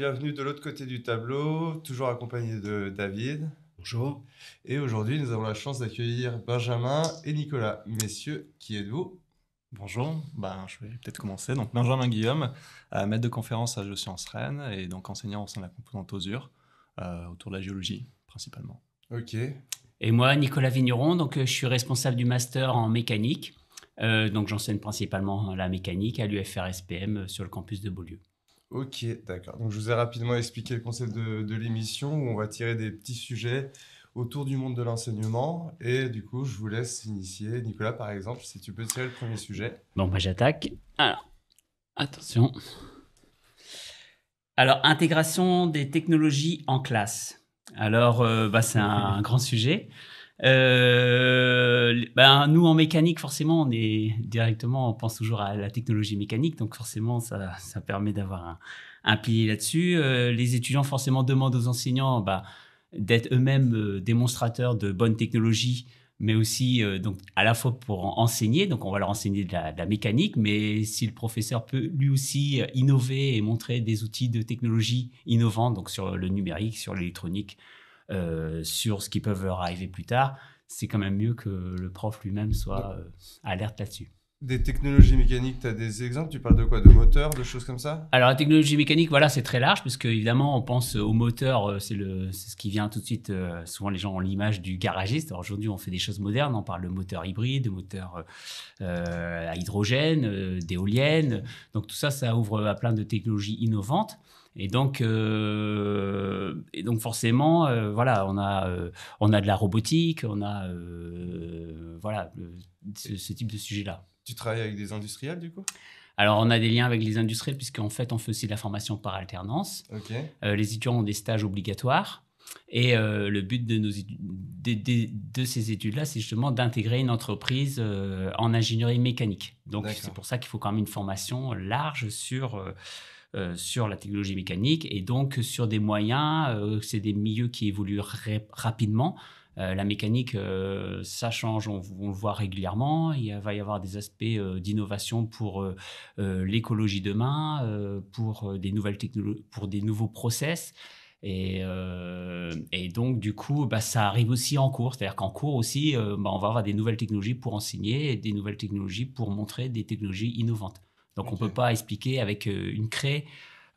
bienvenue de l'autre côté du tableau, toujours accompagné de David. Bonjour. Et aujourd'hui, nous avons la chance d'accueillir Benjamin et Nicolas. Messieurs, qui êtes-vous Bonjour, ben, je vais peut-être commencer. Donc, Benjamin Guillaume, euh, maître de conférence à Geosciences Rennes et donc enseignant au sein de la composante auxure euh, autour de la géologie principalement. Ok. Et moi, Nicolas Vigneron, donc, euh, je suis responsable du master en mécanique. donc, j'enseigne principalement la mécanique à l'UFRSPM sur le campus de Beaulieu. Ok, d'accord. Donc je vous ai rapidement expliqué le concept de, l'émission où on va tirer des petits sujets autour du monde de l'enseignement. Et du coup, je vous laisse initier. Nicolas, par exemple, si tu peux tirer le premier sujet. Bon, moi bah, j'attaque. Alors, attention. Alors, intégration des technologies en classe. Alors, euh, bah, c'est un, grand sujet. Euh, ben, nous, en mécanique, forcément, on est directement, on pense toujours à la technologie mécanique, donc forcément, ça, ça permet d'avoir un, un pilier là-dessus. Euh, les étudiants, forcément, demandent aux enseignants bah, d'être eux-mêmes euh, démonstrateurs de bonnes technologies, mais aussi donc, à la fois pour enseigner, donc on va leur enseigner de la, de la, mécanique, mais si le professeur peut lui aussi innover et montrer des outils de technologie innovants, donc sur le numérique, sur l'électronique, euh, sur ce qui peut arriver plus tard, c'est quand même mieux que le prof lui-même soit bah. euh, alerte là-dessus. Des technologies mécaniques, tu as des exemples Tu parles de quoi De moteurs, de choses comme ça Alors, la technologie mécanique, voilà, c'est très large, que évidemment, on pense euh, au moteur, c'est ce qui vient tout de suite. souvent, les gens ont l'image du garagiste. aujourd'hui, on fait des choses modernes, on parle de moteurs hybrides, de moteurs à hydrogène, d'éoliennes. Donc, tout ça, ça ouvre à plein de technologies innovantes. Et donc, euh, donc forcément, euh, voilà, on a, euh, on a de la robotique, on a voilà, ce, type de sujet-là. Tu travailles avec des industriels du coup alors, on a des liens avec les industriels, puisqu'en fait, on fait aussi de la formation par alternance. les étudiants ont des stages obligatoires. Et le but de, nos de, ces études-là, c'est justement d'intégrer une entreprise en ingénierie mécanique. Donc, c'est pour ça qu'il faut quand même une formation large sur euh, sur la technologie mécanique et donc sur des moyens, euh, c'est des milieux qui évoluent rapidement. Euh, la mécanique, ça change, on, le voit régulièrement. Il va y avoir des aspects d'innovation pour l'écologie demain, pour des nouvelles pour des nouveaux process. Et, donc, du coup, bah, ça arrive aussi en cours. C'est-à-dire qu'en cours aussi, bah, on va avoir des nouvelles technologies pour enseigner et des nouvelles technologies pour montrer des technologies innovantes. Donc on ne peut pas expliquer avec euh, une craie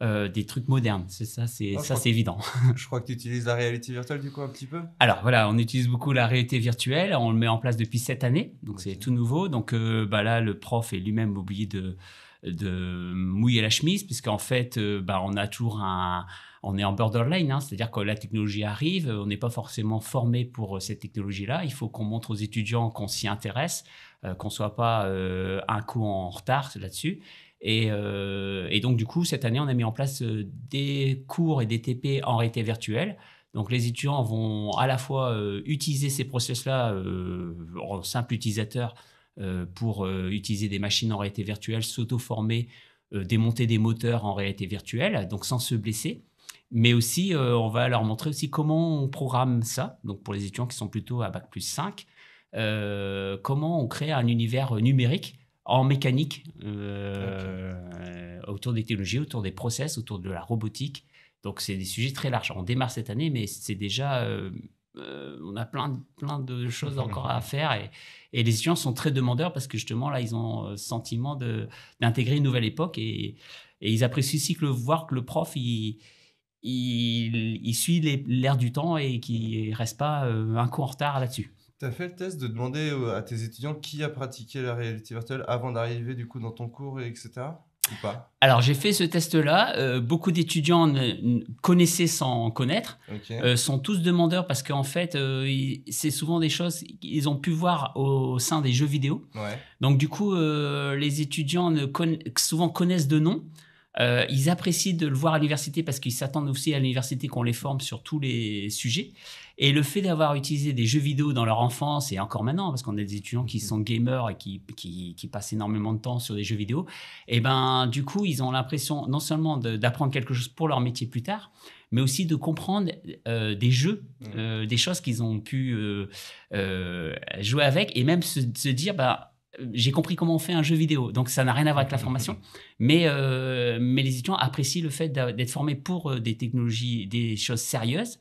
euh, des trucs modernes. C'est ça, c'est ah, ça, c'est évident. Je crois que tu utilises la réalité virtuelle du coup un petit peu. Alors voilà, on utilise beaucoup la réalité virtuelle. On le met en place depuis cette année, donc c'est tout nouveau. Donc euh, bah là, le prof est lui-même oublié de de mouiller la chemise puisqu'en fait, bah on a toujours un on est en borderline, hein. c'est-à-dire que la technologie arrive, on n'est pas forcément formé pour euh, cette technologie-là. Il faut qu'on montre aux étudiants qu'on s'y intéresse, euh, qu'on ne soit pas euh, un coup en retard là-dessus. Et, et, donc, du coup, cette année, on a mis en place des cours et des TP en réalité virtuelle. Donc, les étudiants vont à la fois utiliser ces process-là en simple utilisateur pour utiliser des machines en réalité virtuelle, s'auto-former, démonter des moteurs en réalité virtuelle, donc sans se blesser mais aussi euh, on va leur montrer aussi comment on programme ça, donc pour les étudiants qui sont plutôt à Bac plus 5, euh, comment on crée un univers numérique en mécanique euh, autour des technologies, autour des process, autour de la robotique. Donc c'est des sujets très larges. On démarre cette année, mais c'est déjà... on a plein, plein de choses encore à faire et, les étudiants sont très demandeurs parce que justement là, ils ont le sentiment d'intégrer une nouvelle époque et, ils apprécient aussi que le, voir que le prof, il, il, suit l'air du temps et qui reste pas euh, un coup en retard là-dessus. Tu as fait le test de demander euh, à tes étudiants qui a pratiqué la réalité virtuelle avant d'arriver du coup dans ton cours, et etc. Ou pas Alors j'ai fait ce test-là. Euh, beaucoup d'étudiants connaissaient sans connaître. Ils sont tous demandeurs parce qu'en fait, c'est souvent des choses qu'ils ont pu voir au, sein des jeux vidéo. Donc du coup, les étudiants souvent connaissent de nom. Euh, ils apprécient de le voir à l'université parce qu'ils s'attendent aussi à l'université qu'on les forme sur tous les sujets. Et le fait d'avoir utilisé des jeux vidéo dans leur enfance et encore maintenant, parce qu'on a des étudiants qui sont gamers et qui, passent énormément de temps sur des jeux vidéo, et eh ben du coup, ils ont l'impression non seulement d'apprendre quelque chose pour leur métier plus tard, mais aussi de comprendre euh, des jeux, mmh. euh, des choses qu'ils ont pu jouer avec et même se, se dire, bah, j'ai compris comment on fait un jeu vidéo. Donc ça n'a rien à voir avec la formation, mais, euh, mais les étudiants apprécient le fait d'être formés pour euh, des technologies, des choses sérieuses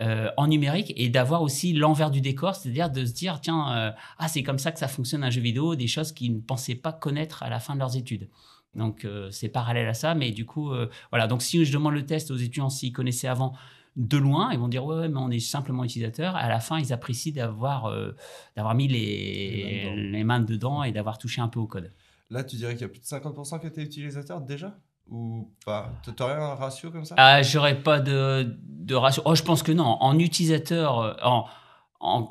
euh, en numérique et d'avoir aussi l'envers du décor, c'est-à-dire de se dire tiens, ah, c'est comme ça que ça fonctionne un jeu vidéo, des choses qu'ils ne pensaient pas connaître à la fin de leurs études. Donc c'est parallèle à ça, mais du coup, voilà. Donc si je demande le test aux étudiants s'ils connaissaient avant de loin, ils vont dire ouais, mais on est simplement utilisateur. À la fin, ils apprécient d'avoir euh, d'avoir mis les, mains dedans et d'avoir touché un peu au code. Là, tu dirais qu'il y a plus de 50% qui étaient utilisateurs déjà ou pas Tu aurais un ratio comme ça Ah, j'aurais pas de, de, ratio. Oh, je pense que non. En utilisateur, en,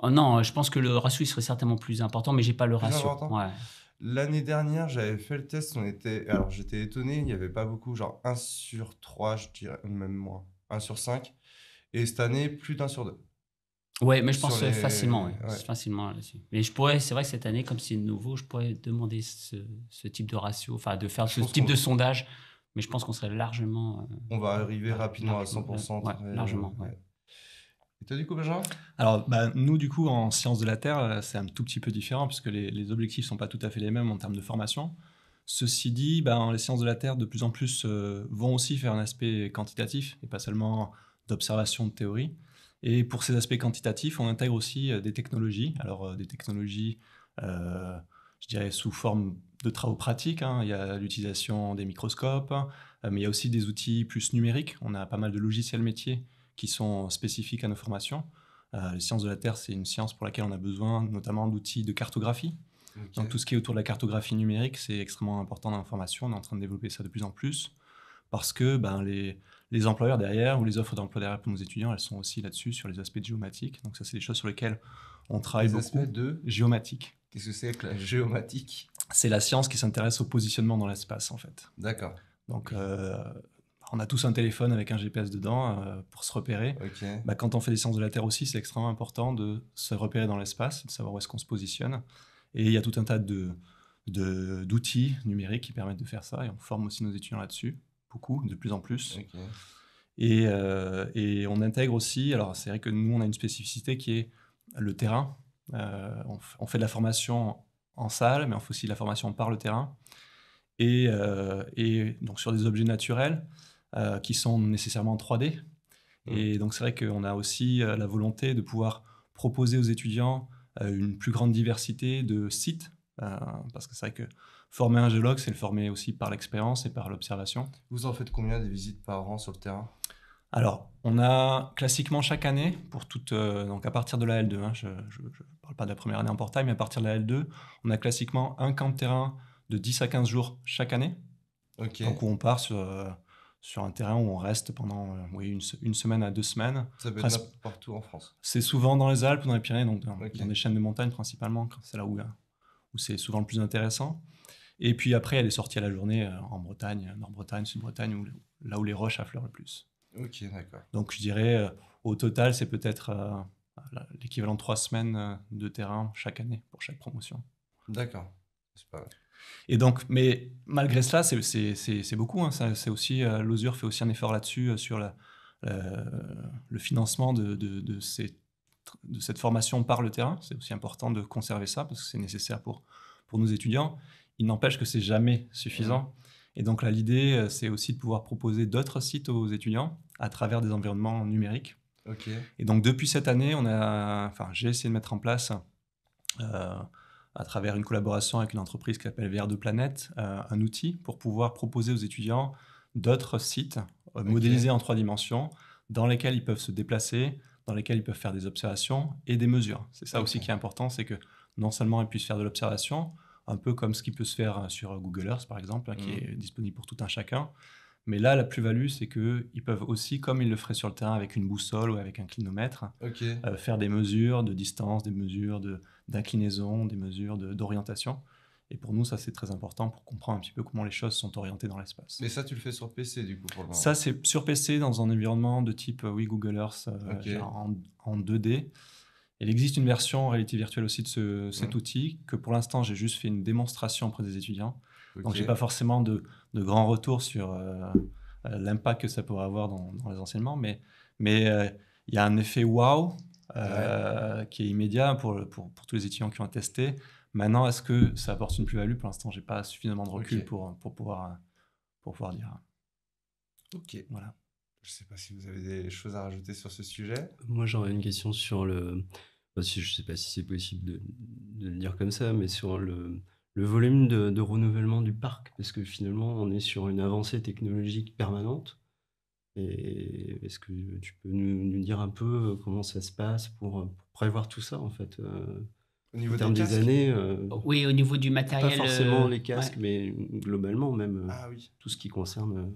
non, je pense que le ratio il serait certainement plus important, mais j'ai pas le ratio. L'année dernière, j'avais fait le test. On était, alors j'étais étonné, il n'y avait pas beaucoup, genre 1 sur 3, je dirais, même moins, 1 sur 5 et cette année, plus d'un sur deux. Ouais, mais je pense euh, facilement, facilement Mais je pourrais, c'est vrai que cette année, comme c'est nouveau, je pourrais demander ce, type de ratio, enfin de faire ce type de sondage. Mais je pense qu'on serait largement. Euh, on va arriver rapidement à 100%. largement. Et toi, du coup, Benjamin Alors, bah, nous, du coup, en sciences de la Terre, euh, c'est un tout petit peu différent puisque les, objectifs ne sont pas tout à fait les mêmes en termes de formation. Ceci dit, bah, les sciences de la Terre, de plus en plus, vont aussi faire un aspect quantitatif et pas seulement d'observation de théorie. Et pour ces aspects quantitatifs, on intègre aussi euh, des technologies. Alors, euh, des technologies, euh, je dirais, sous forme de travaux pratiques. Hein. Il y a l'utilisation des microscopes, mais il y a aussi des outils plus numériques. On a pas mal de logiciels métiers qui sont spécifiques à nos formations. les sciences de la Terre, c'est une science pour laquelle on a besoin notamment d'outils de cartographie. Donc tout ce qui est autour de la cartographie numérique, c'est extrêmement important dans formation. On est en train de développer ça de plus en plus parce que ben, les, les employeurs derrière ou les offres d'emploi derrière pour nos étudiants, elles sont aussi là-dessus sur les aspects géomatiques. Donc ça, c'est des choses sur lesquelles on travaille les aspects de géomatique. Qu'est-ce que c'est que la géomatique C'est la science qui s'intéresse au positionnement dans l'espace, en fait. D'accord. Donc euh, on a tous un téléphone avec un GPS dedans euh, pour se repérer. Bah, quand on fait des sciences de la Terre aussi, c'est extrêmement important de se repérer dans l'espace, de savoir où est-ce qu'on se positionne. Et il y a tout un tas de d'outils numériques qui permettent de faire ça et on forme aussi nos étudiants là-dessus beaucoup, de plus en plus. Euh, et, on intègre aussi, alors c'est vrai que nous, on a une spécificité qui est le terrain. Euh, on, fait de la formation en salle, mais on fait aussi de la formation par le terrain. Et, euh, donc sur des objets naturels qui sont nécessairement en 3D. Mmh. Et donc c'est vrai qu'on a aussi la volonté de pouvoir proposer aux étudiants une plus grande diversité de sites euh, parce que c'est vrai que former un géologue, c'est le former aussi par l'expérience et par l'observation. Vous en faites combien des visites par an sur le terrain alors, on a classiquement chaque année, pour toute, euh, donc à partir de la L2, hein, je ne parle pas de la première année en portail, mais à partir de la L2, on a classiquement un camp de terrain de 10 à 15 jours chaque année. Donc, on part sur, euh, sur un terrain où on reste pendant une, semaine à deux semaines. Ça être partout en France. C'est souvent dans les Alpes ou dans les Pyrénées, donc dans, des chaînes de montagnes principalement, c'est là où où c'est souvent le plus intéressant. Et puis après, elle est sortie à la journée euh, en Bretagne, Nord-Bretagne, Sud-Bretagne, où, là où les roches affleurent le plus. Ok, d'accord. Donc je dirais, euh, au total, c'est peut-être euh, l'équivalent de trois semaines de terrain chaque année pour chaque promotion. D'accord. Et donc, mais malgré cela, c'est beaucoup. Hein. c'est aussi fait aussi un effort là-dessus sur le financement de ces de cette formation par le terrain. C'est aussi important de conserver ça parce que c'est nécessaire pour, pour nos étudiants. Il n'empêche que c'est jamais suffisant. Et donc là, l'idée, euh, c'est aussi de pouvoir proposer d'autres sites aux étudiants à travers des environnements numériques. Et donc depuis cette année, on a, enfin, j'ai essayé de mettre en place, euh, à travers une collaboration avec une entreprise qui s'appelle VR2 Planète, euh, un outil pour pouvoir proposer aux étudiants d'autres sites modélisés en trois dimensions dans lesquels ils peuvent se déplacer, dans lesquels ils peuvent faire des observations et des mesures. C'est ça aussi qui est important, c'est que non seulement ils puissent faire de l'observation, un peu comme ce qui peut se faire euh, sur euh, Google Earth par exemple, hein, qui mm. est disponible pour tout un chacun, mais là, la plus-value, c'est qu'ils peuvent aussi, comme ils le feraient sur le terrain avec une boussole ou avec un clinomètre, euh, faire des mesures de distance, des mesures d'inclinaison, des mesures d'orientation. Et pour nous, ça c'est très important pour comprendre un petit peu comment les choses sont orientées dans l'espace. Mais ça, tu le fais sur PC du coup pour le Ça, c'est sur PC dans un environnement de type euh, oui, Google Earth euh, en, 2D. Il existe une version réalité virtuelle aussi de cet mmh. outil que pour l'instant, j'ai juste fait une démonstration auprès des étudiants. Donc, je n'ai pas forcément de, de grands retours sur euh, l'impact que ça pourrait avoir dans, les enseignements, mais il mais, y a un effet wow qui est immédiat pour, pour, pour tous les étudiants qui ont testé. Maintenant, est-ce que ça apporte une plus-value Pour l'instant, j'ai pas suffisamment de recul pour, pour, pouvoir, pour pouvoir dire. Ok. Voilà. Je ne sais pas si vous avez des choses à rajouter sur ce sujet. Moi, j'aurais une question sur le. Bah, je ne sais pas si c'est possible de, de, le dire comme ça, mais sur le, le volume de, renouvellement du parc, parce que finalement, on est sur une avancée technologique permanente. Et est-ce que tu peux nous, dire un peu comment ça se passe pour, prévoir tout ça, en fait euh au niveau des, années. Euh, oui, au niveau du matériel. Pas forcément euh, les casques, mais globalement même. Euh, ah tout ce qui concerne.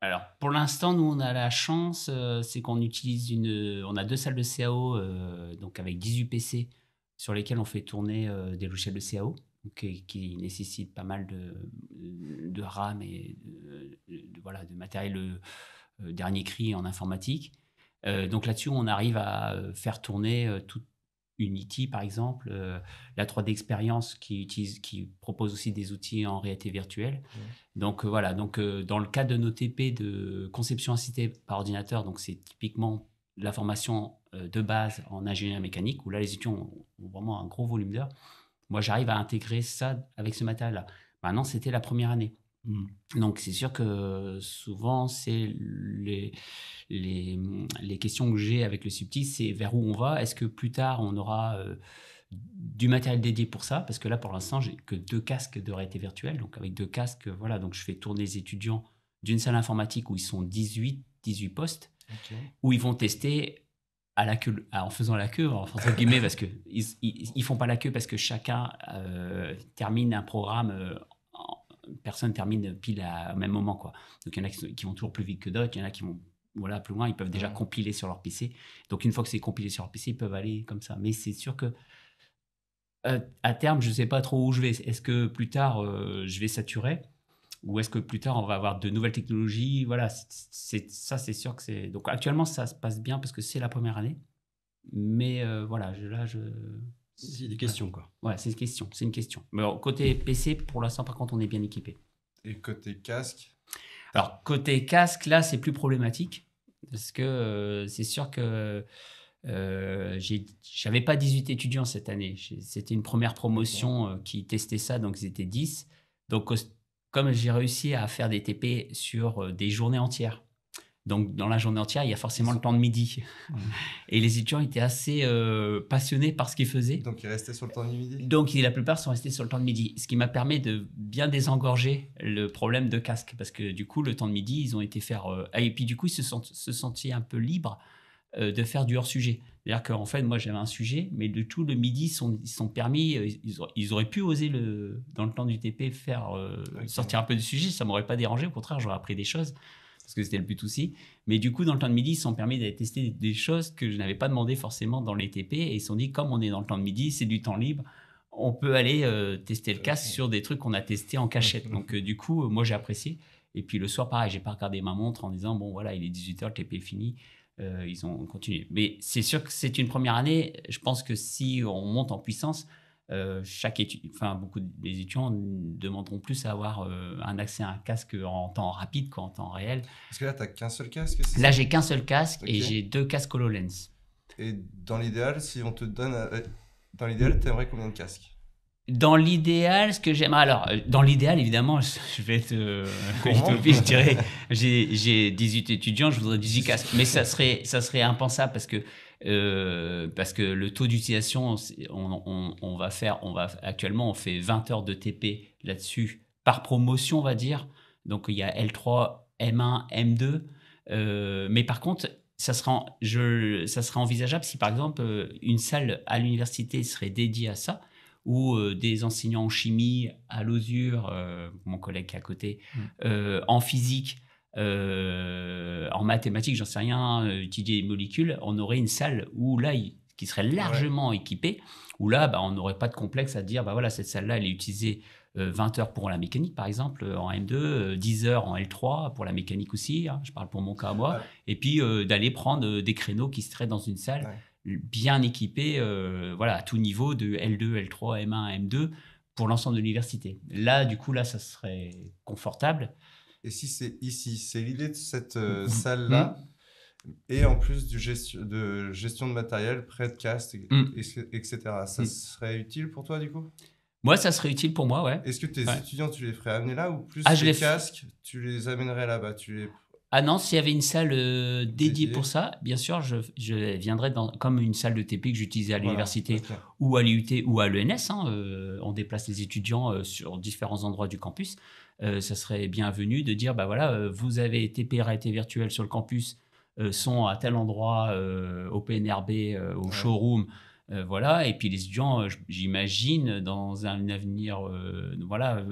Alors, pour l'instant, nous, on a la chance, c'est qu'on utilise une. On a deux salles de CAO, donc avec 18 PC, sur lesquels on fait tourner des logiciels de CAO, qui, nécessitent pas mal de, de RAM et de, voilà, de matériel dernier cri en informatique. donc là-dessus, on arrive à faire tourner toutes Unity, par exemple, euh, la 3D Experience qui, utilise, qui propose aussi des outils en réalité virtuelle. Donc euh, voilà, donc, euh, dans le cas de nos TP de conception incitée par ordinateur, donc c'est typiquement la formation de base en ingénierie mécanique, où là les étudiants ont, ont vraiment un gros volume d'heures. Moi, j'arrive à intégrer ça avec ce matériel-là. Maintenant, c'était la première année. Mmh. Donc c'est sûr que souvent, c'est les, les, questions que j'ai avec le subtil, c'est vers où on va, est-ce que plus tard on aura... Euh, du matériel dédié pour ça, parce que là, pour l'instant, j'ai que deux casques de réalité virtuelle. Donc, avec deux casques, voilà, donc je fais tourner les étudiants d'une salle informatique où ils sont 18, 18 postes, où ils vont tester à la queue, en faisant la queue, entre guillemets, parce que ils, font pas la queue parce que chacun euh, termine un programme euh, personne termine pile à, au même moment. Quoi. Donc il y en a qui, vont toujours plus vite que d'autres, il y en a qui vont voilà, plus loin, ils peuvent déjà compiler sur leur PC. Donc une fois que c'est compilé sur leur PC, ils peuvent aller comme ça. Mais c'est sûr que euh, à terme, je ne sais pas trop où je vais. Est-ce que plus tard, euh, je vais saturer ou est-ce que plus tard on va avoir de nouvelles technologies Voilà, c'est ça, c'est sûr que c'est. Donc actuellement, ça se passe bien parce que c'est la première année, mais euh, voilà, là, je c'est questions, quoi. Ouais, c'est une question. C'est une question. Mais côté PC, pour l'instant, par contre, on est bien équipé. Et côté casque Alors, côté casque, là, c'est plus problématique. Parce que euh, c'est sûr que euh, j'avais pas 18 étudiants cette année. C'était une première promotion euh, qui testait ça, donc ils étaient 10. Donc, comme j'ai réussi à faire des TP sur des journées entières, donc, dans la journée entière, il y a forcément le temps de midi. Et les étudiants étaient assez euh, passionnés par ce qu'ils faisaient. Donc, ils restaient sur le temps de midi Donc, la plupart sont restés sur le temps de midi. Ce qui m'a permis de bien désengorger le problème de casque. Parce que, du coup, le temps de midi, ils ont été faire. Euh, et puis, du coup, ils se, sont, se sentaient un peu libres euh, de faire du hors-sujet. C'est-à-dire qu'en fait, moi, j'avais un sujet, mais de tout le midi, ils sont permis. Ils, auraient, pu oser, le, dans le temps du TP, faire, sortir un peu du sujet. Ça m'aurait pas dérangé. Au contraire, j'aurais appris des choses parce que c'était le but aussi. Mais du coup, dans le temps de midi, ils sont permis d'aller tester des choses que je n'avais pas demandé forcément dans les TP. Et ils se sont dit, comme on est dans le temps de midi, c'est du temps libre, on peut aller euh, tester le euh, casque sur des trucs qu'on a testés en cachette. Donc, euh, du coup, moi, j'ai apprécié. Et puis le soir, pareil, j'ai pas regardé ma montre en disant, bon, voilà, il est 18h, le TP est fini. ils ont continué. Mais c'est sûr que c'est une première année. Je pense que si on monte en puissance, euh, chaque enfin, beaucoup des étudiants demanderont plus à avoir euh, un accès à un casque en temps rapide qu'en temps réel. Parce que là, tu n'as qu'un seul casque Là, j'ai qu'un seul casque et j'ai deux casques HoloLens. Et dans l'idéal, si on te donne. Euh, dans l'idéal, tu aimerais combien de casques dans l'idéal, ce que j'aimerais. Alors, dans l'idéal, évidemment, je vais être utopique. je dirais. J'ai 18 étudiants, je voudrais 18 casques. Mais ça serait, ça serait impensable parce que euh, parce que le taux d'utilisation, on, va faire, on va actuellement on fait 20 heures de TP là-dessus par promotion, on va dire. Donc il y a L3, M1, M2, mais par contre ça serait ça sera envisageable si par exemple euh, une salle à l'université serait dédiée à ça ou euh, des enseignants en chimie, à l'osure, mon collègue qui est à côté, mmh. en physique, euh, en mathématiques, j'en sais rien, euh, utiliser les molécules, on aurait une salle où là, qui serait largement équipée, où là, bah, on n'aurait pas de complexe à dire, bah voilà, cette salle-là, elle est utilisée 20 euh, heures pour la mécanique, par exemple, en M2, 10 heures en L3, pour la mécanique aussi, hein, je parle pour mon cas à moi, et puis d'aller prendre des créneaux qui seraient dans une salle bien équipée, voilà, à tout niveau de L2, L3, M1, M2, pour l'ensemble de l'université. Là, du coup, là, ça serait confortable et si c'est ici. C'est l'idée de cette euh, salle-là. Hmm. Et en plus du de gestion de matériel, prêt de cast, etc. Hmm. Ça hmm. serait utile pour toi, du coup Moi, ça serait utile pour moi, ouais. Est-ce que tes étudiants, tu les ferais amener là ou plus ah, les, casques, tu les amènerais là-bas tu Ah non, s'il y avait une salle euh, dédiée, pour ça, bien sûr, je, je viendrais dans, comme une salle de TP que j'utilisais à l'université ou à l'IUT ou à l'ENS. Hein, euh, on déplace les étudiants sur différents endroits du campus. Euh, ça serait bienvenu de dire, bah voilà, euh, vous avez été réalité virtuel sur le campus, euh, sont à tel endroit au PNRB, au showroom. voilà, et puis les étudiants, j'imagine, dans un avenir, voilà,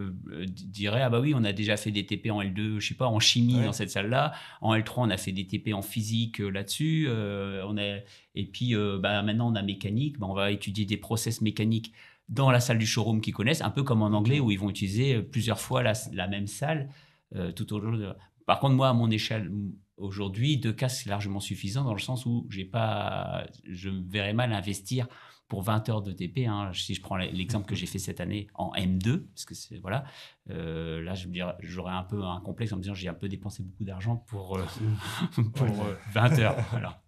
diraient Ah, bah oui, on a déjà fait des TP en L2, je sais pas, en chimie dans cette salle-là. En L3, on a fait des TP en physique là-dessus. on est Et puis, bah, maintenant, on a mécanique, bah, on va étudier des process mécaniques dans la salle du showroom qu'ils connaissent, un peu comme en anglais où ils vont utiliser euh, plusieurs fois la, même salle euh, tout au long de... Par contre, moi, à mon échelle mm, aujourd'hui, deux cas, c'est largement suffisant dans le sens où j'ai pas, je me verrais mal investir pour 20 heures de TP. Hein, si je prends l'exemple que j'ai fait cette année en M2, parce que c'est voilà, euh, là je me dirais, j'aurais un peu un complexe en me disant j'ai un peu dépensé beaucoup d'argent pour, pour 20 heures. Voilà.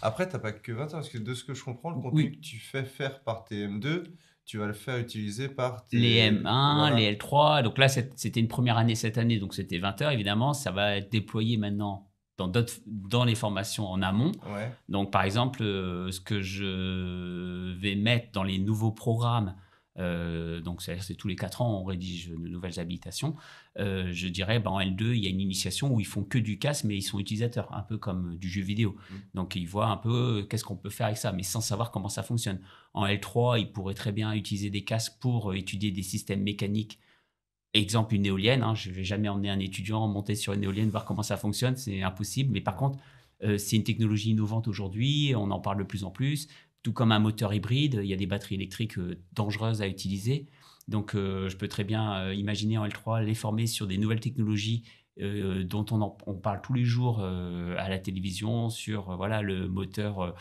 Après, tu n'as pas que 20 heures, parce que de ce que je comprends, le contenu que tu fais faire par tes M2, tu vas le faire utiliser par tes... les M1, les L3. Donc là, c'était une première année cette année, donc c'était 20 heures. Évidemment, ça va être déployé maintenant dans, dans les formations en amont. Donc par exemple, euh, ce que je vais mettre dans les nouveaux programmes euh, donc, cest tous les quatre ans, on rédige de nouvelles habilitations. Euh, je dirais, ben, en L2, il y a une initiation où ils font que du casse mais ils sont utilisateurs, un peu comme du jeu vidéo. Mmh. Donc, ils voient un peu euh, qu'est-ce qu'on peut faire avec ça, mais sans savoir comment ça fonctionne. En L3, ils pourraient très bien utiliser des casques pour étudier des systèmes mécaniques exemple une éolienne, hein, je ne vais jamais emmener un étudiant monter sur une éolienne, voir comment ça fonctionne, c'est impossible. Mais par contre, c'est une technologie innovante aujourd'hui, on en parle de plus en plus. Tout comme un moteur hybride, il y a des batteries électriques euh, dangereuses à utiliser. Donc, euh, je peux très bien euh, imaginer en L3 les former sur des nouvelles technologies dont on, parle tous les jours à la télévision, sur voilà le moteur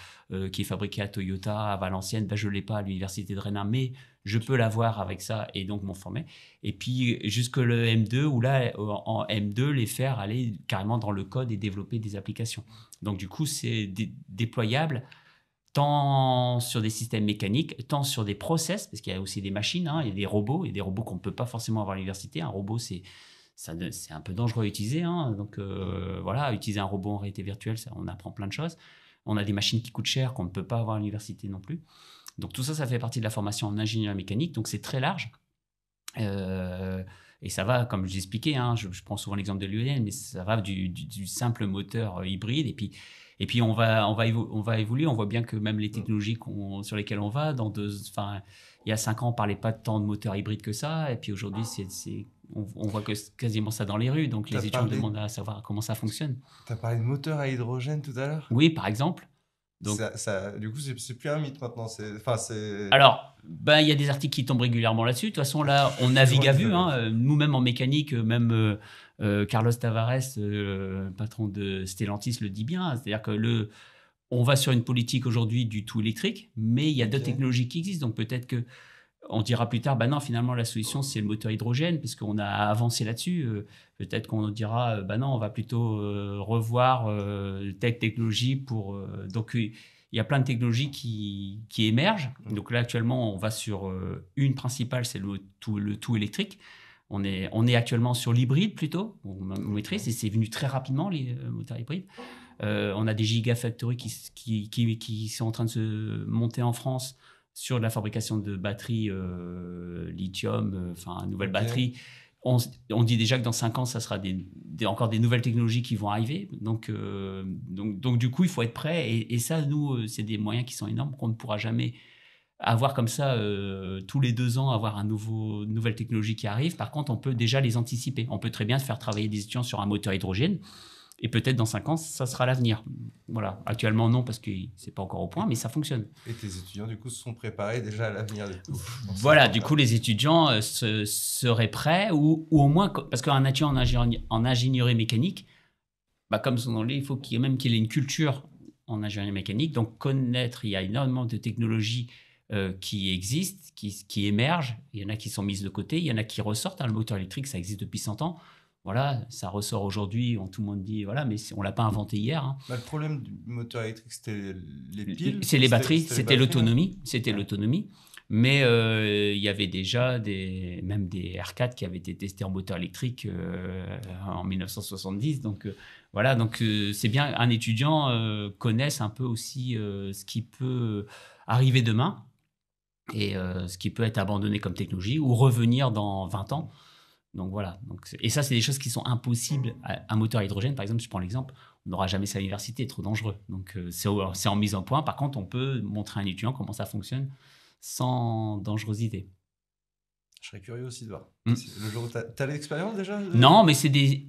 qui est fabriqué à Toyota, à Valenciennes. Ben, je ne l'ai pas à l'université de Rennes, mais je peux l'avoir avec ça et donc m'en former. Et puis, jusque le M2, où là, en M2, les faire aller carrément dans le code et développer des applications. Donc, du coup, c'est déployable tant sur des systèmes mécaniques, tant sur des process, parce qu'il y a aussi des machines, hein, il y a des robots, et des robots qu'on ne peut pas forcément avoir à l'université. Un robot, c'est c'est un peu dangereux à utiliser. Hein. donc euh, voilà, utiliser un robot en réalité virtuelle, on apprend plein de choses. On a des machines qui coûtent cher qu'on ne peut pas avoir à l'université non plus. Donc tout ça, ça fait partie de la formation en ingénierie mécanique, donc c'est très large. Euh, et ça va, comme je l'expliquais, hein, je, prends souvent l'exemple de l'UN, e mais ça va du, du simple moteur euh, hybride, et puis et puis on va, on va, on va évoluer. On voit bien que même les mm. technologies sur lesquelles on va, dans deux, enfin, il y a cinq ans, on parlait pas tant de moteurs hybrides que ça. Et puis aujourd'hui, on, voit que quasiment ça dans les rues. Donc les étudiants demandent à savoir comment ça fonctionne. Tu as parlé de moteur à hydrogène tout à l'heure Oui, par exemple. Donc, ça, du coup, c'est plus un mythe maintenant. Alors, ben, il y a des articles qui tombent régulièrement là-dessus. De toute façon, là, on navigue à vue. Hein. Euh, nous-mêmes en mécanique, euh, même euh, euh, Carlos Tavares, euh, patron de Stellantis, le dit bien. C'est-à-dire que on va sur une politique aujourd'hui du tout électrique, mais il y a d'autres technologies qui existent. Donc peut-être que on dira plus tard, bah non, finalement la solution c'est le moteur hydrogène, puisqu'on a avancé là-dessus. Euh, peut-être qu'on dira, bah non, on va plutôt revoir telle technologies. pour. donc il y a plein de technologies qui, émergent. Mm. Donc là, actuellement, on va sur une principale, c'est le tout électrique. On est, on est actuellement sur l'hybride plutôt, on, maîtrise, et c'est venu très rapidement, les euh, moteurs hybrides. Euh, on a des gigafactories qui, qui, sont en train de se monter en France sur la fabrication de batteries euh, lithium, enfin, nouvelles batteries. On, dit déjà que dans cinq ans, ça sera des, encore des nouvelles technologies qui vont arriver. Donc, donc, donc, du coup, il faut être prêt. et ça, nous, c'est des moyens qui sont énormes qu'on ne pourra jamais avoir comme ça euh, tous les deux ans avoir un nouveau nouvelle technologie qui arrive. Par contre, on peut déjà les anticiper. On peut très bien se faire travailler des étudiants sur un moteur hydrogène. Et peut-être dans cinq ans, ça sera l'avenir. Voilà. Actuellement, non, parce que c'est pas encore au point, mais ça fonctionne. Et tes étudiants, du coup, se sont préparés déjà à l'avenir. Voilà, du coup, les étudiants euh, se, seraient prêts, ou, au moins, parce qu'un étudiant en, ingénierie, en ingénierie mécanique, bah, comme son nom il faut qu'il, même qu'il ait une culture en ingénierie mécanique. Donc, connaître, il y a énormément de technologies euh, qui existent, qui, émergent. Il y en a qui sont mises de côté, il y en a qui ressortent. Hein. le moteur électrique, ça existe depuis 100 ans. Voilà, ça ressort aujourd'hui, tout le monde dit, voilà, mais on ne l'a pas inventé hier. Hein. Bah, le problème du moteur électrique, c'était les piles. C'est les batteries, c'était l'autonomie. C'était l'autonomie. Mais euh, il y avait déjà des, même des R4 qui avaient été testés en moteur électrique euh, en 1970. Donc voilà, donc c'est bien un étudiant connaisse un peu aussi ce qui peut arriver demain et euh, ce qui peut être abandonné comme technologie ou revenir dans 20 ans. Donc voilà. Donc, et ça, c'est des choses qui sont impossibles. Un moteur à hydrogène, par exemple, je prends l'exemple, on n'aura jamais sa université, l'université, trop dangereux. Donc euh, c'est en mise en point. Par contre, on peut montrer à un étudiant comment ça fonctionne sans dangerosité. Je serais curieux aussi de voir. Hmm. tu as, l'expérience déjà Non, mais c'est des,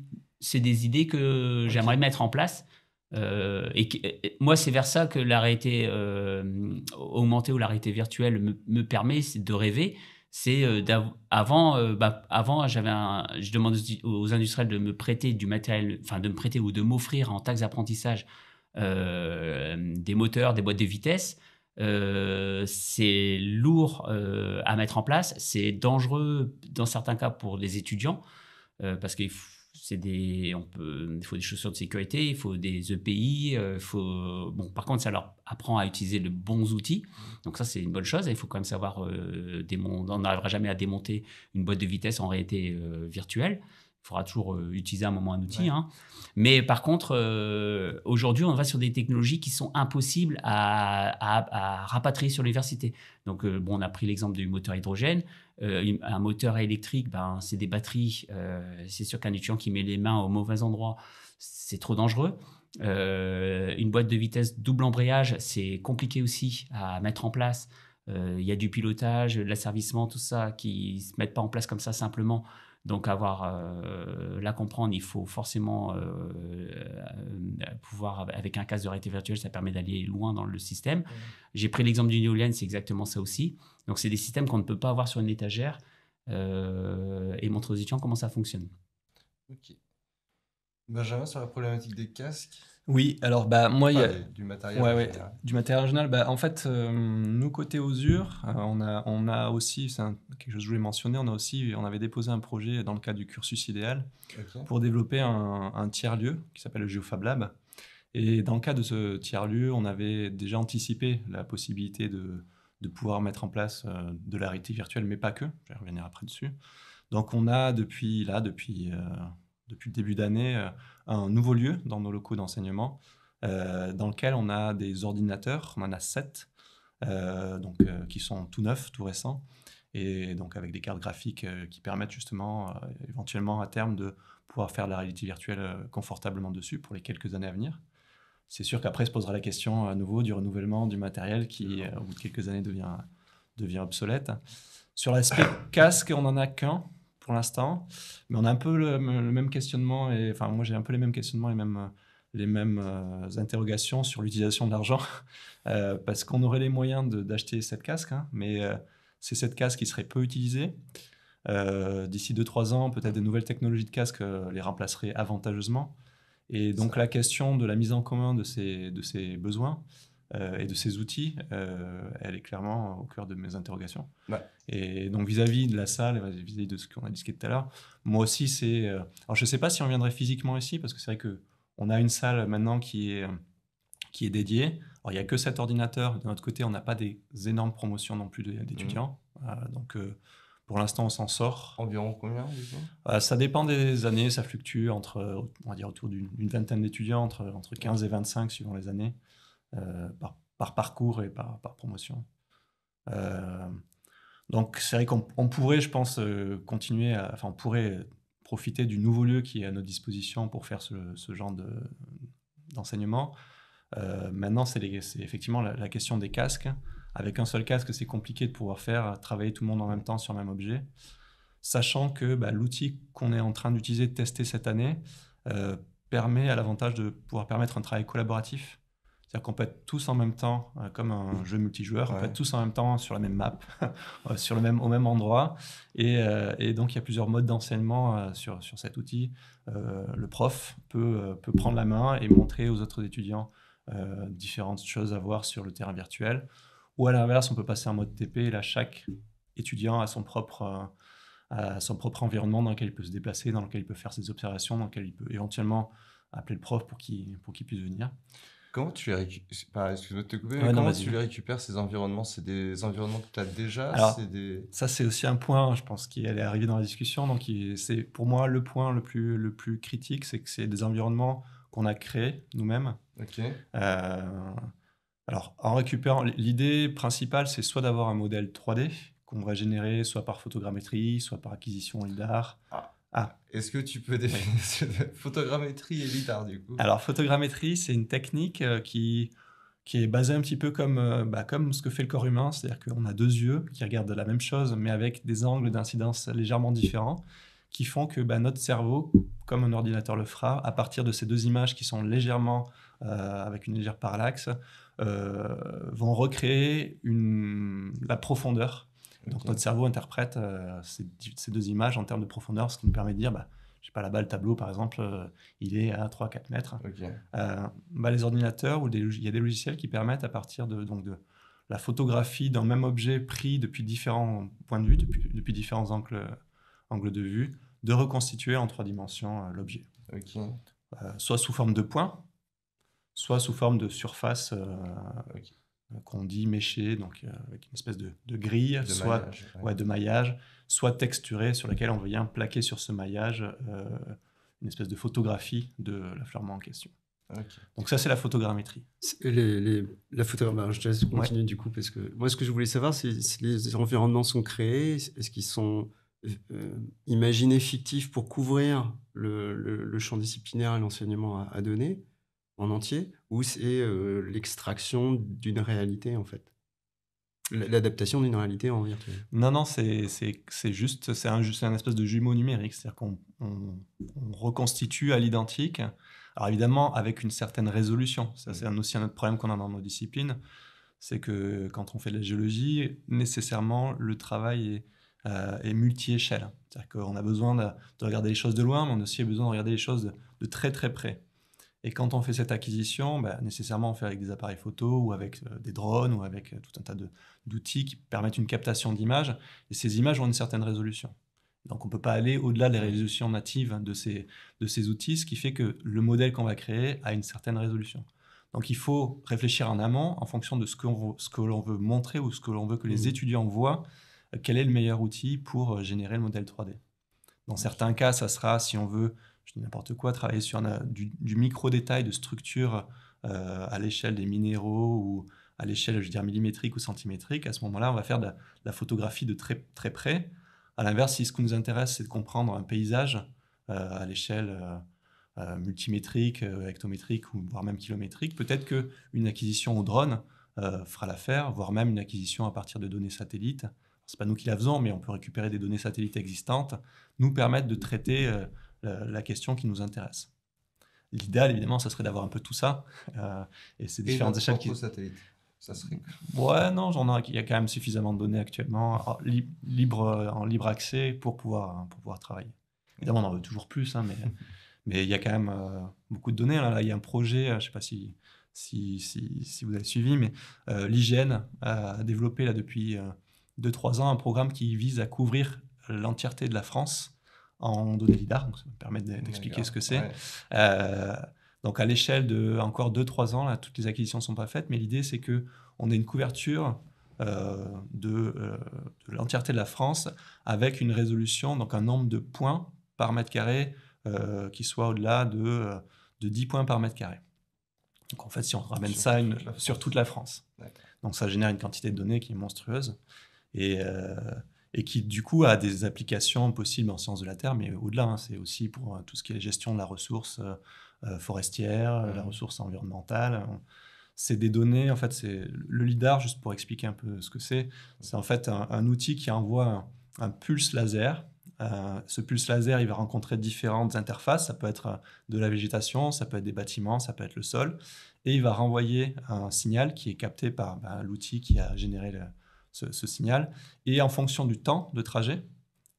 des idées que j'aimerais mettre en place euh, et, moi, c'est vers ça que la réalité euh, augmentée ou la réalité virtuelle me, permet de rêver. C'est euh, avant, bah, avant, j'avais, je demandais aux industriels de me prêter du matériel, enfin de me prêter ou de m'offrir en taxe d'apprentissage des moteurs, des boîtes de vitesse. c'est lourd à mettre en place, c'est dangereux dans certains cas pour les étudiants parce qu'il faut des, on peut, il faut des chaussures de sécurité, il faut des EPI, euh, faut, bon, par contre, ça leur apprend à utiliser de bons outils. Donc ça, c'est une bonne chose. Il faut quand même savoir, euh, démonter, on n'arrivera jamais à démonter une boîte de vitesse en réalité euh, virtuelle. Il faudra toujours utiliser à un moment un outil. Hein. Mais par contre, aujourd'hui, on va sur des technologies qui sont impossibles à, à rapatrier sur l'université. Donc, bon, on a pris l'exemple du moteur hydrogène. Euh, un moteur électrique, ben, c'est des batteries. Euh, c'est sûr qu'un étudiant qui met les mains au mauvais endroit, c'est trop dangereux. Euh, une boîte de vitesse double embrayage, c'est compliqué aussi à mettre en place. Il y a du pilotage, de l'asservissement, tout ça qui ne se mettent pas en place comme ça simplement. Donc, avoir euh, la comprendre, il faut forcément euh, euh, pouvoir, avec un casque de réalité virtuelle, ça permet d'aller loin dans le système. Mmh. J'ai pris l'exemple du éolienne, c'est exactement ça aussi. Donc, c'est des systèmes qu'on ne peut pas avoir sur une étagère et montrer aux étudiants comment ça fonctionne. Ok. Benjamin, sur la problématique des casques oui, alors bah, moi, y a... Ah, du, matériel régional, bah, en fait, euh, nous, côté Osure, euh, on, a, on a aussi, c'est quelque chose que je voulais mentionner, on, a aussi, on avait déposé un projet dans le cadre du cursus idéal pour développer un, un tiers-lieu qui s'appelle le Geofab Lab. Et dans le cadre de ce tiers-lieu, on avait déjà anticipé la possibilité de, de pouvoir mettre en place euh, de la réalité virtuelle, mais pas que. Je vais revenir après dessus. Donc on a depuis là, depuis, depuis le début d'année, un nouveau lieu dans nos locaux d'enseignement euh, dans lequel on a des ordinateurs, on en a sept, euh, donc, euh, qui sont tout neufs, tout récents, et donc avec des cartes graphiques qui permettent justement éventuellement à terme de pouvoir faire de la réalité virtuelle confortablement dessus pour les quelques années à venir. C'est sûr qu'après se posera la question à nouveau du renouvellement du matériel qui, au bout de quelques années, devient, devient obsolète. Sur l'aspect casque, on en a qu'un pour l'instant. Mais on a un peu le, même questionnement, et enfin, moi j'ai un peu les mêmes questionnements, et même euh, les mêmes euh, interrogations sur l'utilisation de l'argent, euh, parce qu'on aurait les moyens d'acheter cette casque, hein. mais c'est cette casque qui serait peu utilisée. D'ici 2-3 ans, peut-être des nouvelles technologies de casque les remplaceraient avantageusement. Et donc la question de la mise en commun de ces, de ces besoins, euh, et de ces outils, euh, elle est clairement au cœur de mes interrogations. Et donc vis-à-vis de la salle, vis-à-vis de ce qu'on a discuté tout à l'heure, moi aussi c'est... Euh, alors je ne sais pas si on viendrait physiquement ici, parce que c'est vrai qu'on a une salle maintenant qui est, qui est dédiée. Alors il n'y a que cet ordinateur, de notre côté on n'a pas des énormes promotions non plus d'étudiants. Mmh. donc pour l'instant, on s'en sort. Environ combien du Ça dépend des années, ça fluctue entre, on va dire, autour d'une vingtaine d'étudiants, entre, entre 15 et 25 suivant les années. Euh, par, parcours et par, promotion. Euh, donc c'est vrai qu'on pourrait, je pense, euh, continuer, à, enfin on pourrait profiter du nouveau lieu qui est à nos dispositions pour faire ce, genre d'enseignement. maintenant, c'est effectivement la, question des casques. Avec un seul casque, c'est compliqué de pouvoir faire travailler tout le monde en même temps sur le même objet. Sachant que bah, l'outil qu'on est en train d'utiliser, de tester cette année, permet à l'avantage de pouvoir permettre un travail collaboratif c'est-à-dire qu'on peut être tous en même temps, euh, comme un jeu multijoueur, on peut être tous en même temps sur la même map, euh, sur le même, au même endroit. Euh, et, donc, il y a plusieurs modes d'enseignement sur, sur, cet outil. le prof peut, peut, prendre la main et montrer aux autres étudiants différentes choses à voir sur le terrain virtuel. Ou à l'inverse, on peut passer en mode TP. Et là, chaque étudiant a son propre, à son propre environnement dans lequel il peut se déplacer, dans lequel il peut faire ses observations, dans lequel il peut éventuellement appeler le prof pour qu'il puisse venir. Comment tu les récupères Excuse-moi de te tu les récupères ces environnements C'est des environnements que tu as déjà Ça, c'est aussi un point, je pense, qui est arrivé dans la discussion. Donc, c'est pour moi le point le plus, le plus critique, c'est que c'est des environnements qu'on a créés nous-mêmes. Ok. Euh, alors, en récupérant, l'idée principale, c'est soit d'avoir un modèle 3D qu'on va générer, soit par photogrammétrie, soit par acquisition LIDAR. Ah. Est-ce que tu peux définir photogrammétrie et lidar du coup Alors photogrammétrie, c'est une technique euh, qui, qui est basée un petit peu comme, euh, bah, comme ce que fait le corps humain, c'est-à-dire qu'on a deux yeux qui regardent la même chose mais avec des angles d'incidence légèrement différents qui font que bah, notre cerveau, comme un ordinateur le fera, à partir de ces deux images qui sont légèrement, euh, avec une légère parallaxe, vont recréer la profondeur donc notre cerveau interprète euh, ces, deux images en termes de profondeur, ce qui nous permet de dire, bah, je sais pas, là-bas, le tableau, par exemple, euh, il est à 3-4 mètres. Euh, bah, les ordinateurs, ou il y a des logiciels qui permettent, à partir de, donc de la photographie d'un même objet pris depuis différents points de vue, depuis, différents angles, de vue, de reconstituer en trois dimensions l'objet. soit sous forme de points, soit sous forme de surface. Euh, qu'on dit méché, donc euh, avec une espèce de, grille, de soit de maillage, soit texturé sur laquelle on vient plaquer sur ce maillage euh, une espèce de photographie de la en question. Donc ça, c'est la photogrammétrie. la photogrammétrie, je continuer du coup, parce que moi, ce que je voulais savoir, c'est si les environnements sont créés, est-ce qu'ils sont imaginés fictifs pour couvrir le, champ disciplinaire et l'enseignement à, donner en entier ou c'est euh, l'extraction d'une réalité en fait L'adaptation d'une réalité en virtuel. Non, non, c'est juste, c'est un, un espèce de jumeau numérique, c'est-à-dire qu'on on, reconstitue à l'identique, alors évidemment avec une certaine résolution, ça c'est aussi un autre problème qu'on a dans nos disciplines, c'est que quand on fait de la géologie, nécessairement le travail est, euh, multi-échelle, c'est-à-dire qu'on a besoin de, regarder les choses de loin, mais on a aussi besoin de regarder les choses de très très près. Et quand on fait cette acquisition, bah, nécessairement on fait avec des appareils photo ou avec euh, des drones ou avec euh, tout un tas d'outils qui permettent une captation d'images. Et ces images ont une certaine résolution. Donc on ne peut pas aller au-delà des résolutions natives de ces, de ces outils, ce qui fait que le modèle qu'on va créer a une certaine résolution. Donc il faut réfléchir en amont en fonction de ce que l'on veut montrer ou ce que l'on veut que les mmh. étudiants voient, euh, quel est le meilleur outil pour générer le modèle 3D. Dans certains cas, ça sera si on veut je dis n'importe quoi, travailler sur du, micro-détail de structure euh, à l'échelle des minéraux ou à l'échelle, je veux dire, millimétrique ou centimétrique, à ce moment-là, on va faire de la, photographie de très, très près. À l'inverse, si ce qui nous intéresse, c'est de comprendre un paysage euh, à l'échelle euh, multimétrique, hectométrique ou voire même kilométrique, peut-être qu'une acquisition au drone fera l'affaire, voire même une acquisition à partir de données satellites. C'est pas nous qui la faisons, mais on peut récupérer des données satellites existantes, nous permettre de traiter la, question qui nous intéresse. L'idéal, évidemment, ça serait d'avoir un peu tout ça. Euh, et ces différentes échelles qui. Satellite. Ça serait... Ouais, non, j'en ai, il y a quand même suffisamment de données actuellement libre, en libre accès pour pouvoir, hein, pour pouvoir travailler. Évidemment, on en veut toujours plus, hein, mais, mais il y a quand même euh, beaucoup de données. Hein. Là, il y a un projet, euh, je ne sais pas si, si, si, vous avez suivi, mais l'hygiène a développé là, depuis 2-3 ans un programme qui vise à couvrir l'entièreté de la France en données lidar, donc ça me permet d'expliquer ce que c'est. Euh, donc à l'échelle de encore 2-3 ans, là, toutes les acquisitions ne sont pas faites, mais l'idée c'est qu'on on ait une couverture euh, euh, de, l'entièreté de la France avec une résolution, donc un nombre de points par mètre carré qui soit au-delà de, de 10 points par mètre carré. Donc en fait, si on ramène ça sur toute la France, donc ça génère une quantité de données qui est monstrueuse. Et, et qui du coup a des applications possibles en sciences de la terre, mais au-delà, hein, c'est aussi pour euh, tout ce qui est gestion de la ressource euh, euh, forestière, la mmh. ressource environnementale. C'est des données, en fait, c'est le LIDAR, juste pour expliquer un peu ce que c'est, c'est en fait un, outil qui envoie un, pulse laser. ce pulse laser, il va rencontrer différentes interfaces. Ça peut être de la végétation, ça peut être des bâtiments, ça peut être le sol. Et il va renvoyer un signal qui est capté par bah, l'outil qui a généré le, ce, signal. Et en fonction du temps de trajet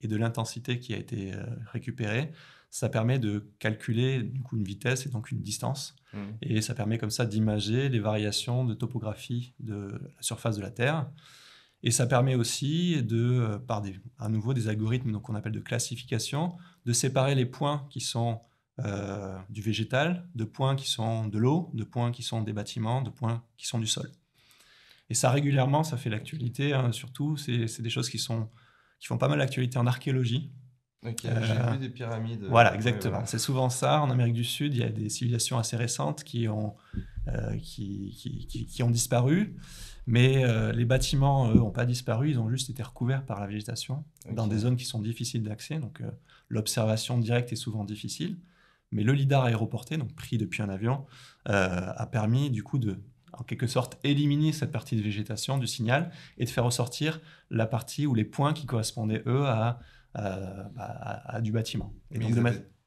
et de l'intensité qui a été euh, récupérée, ça permet de calculer du coup une vitesse et donc une distance. Mmh. Et ça permet comme ça d'imager les variations de topographie de la surface de la Terre. Et ça permet aussi de, euh, par des, à nouveau des algorithmes qu'on appelle de classification, de séparer les points qui sont euh, du végétal, de points qui sont de l'eau, de points qui sont des bâtiments, de points qui sont du sol. Et ça, régulièrement, ça fait l'actualité, hein, surtout. C'est des choses qui, sont, qui font pas mal l'actualité en archéologie. Okay, euh, des pyramides. Voilà, euh, exactement. C'est souvent ça. En Amérique du Sud, il y a des civilisations assez récentes qui ont, euh, qui, qui, ont disparu. Mais euh, les bâtiments, eux, n'ont pas disparu. Ils ont juste été recouverts par la végétation dans des zones qui sont difficiles d'accès. Donc, l'observation directe est souvent difficile. Mais le LIDAR aéroporté, donc pris depuis un avion, a permis du coup de en quelque sorte éliminer cette partie de végétation du signal et de faire ressortir la partie ou les points qui correspondaient, eux, à, euh, bah, du bâtiment. Et donc,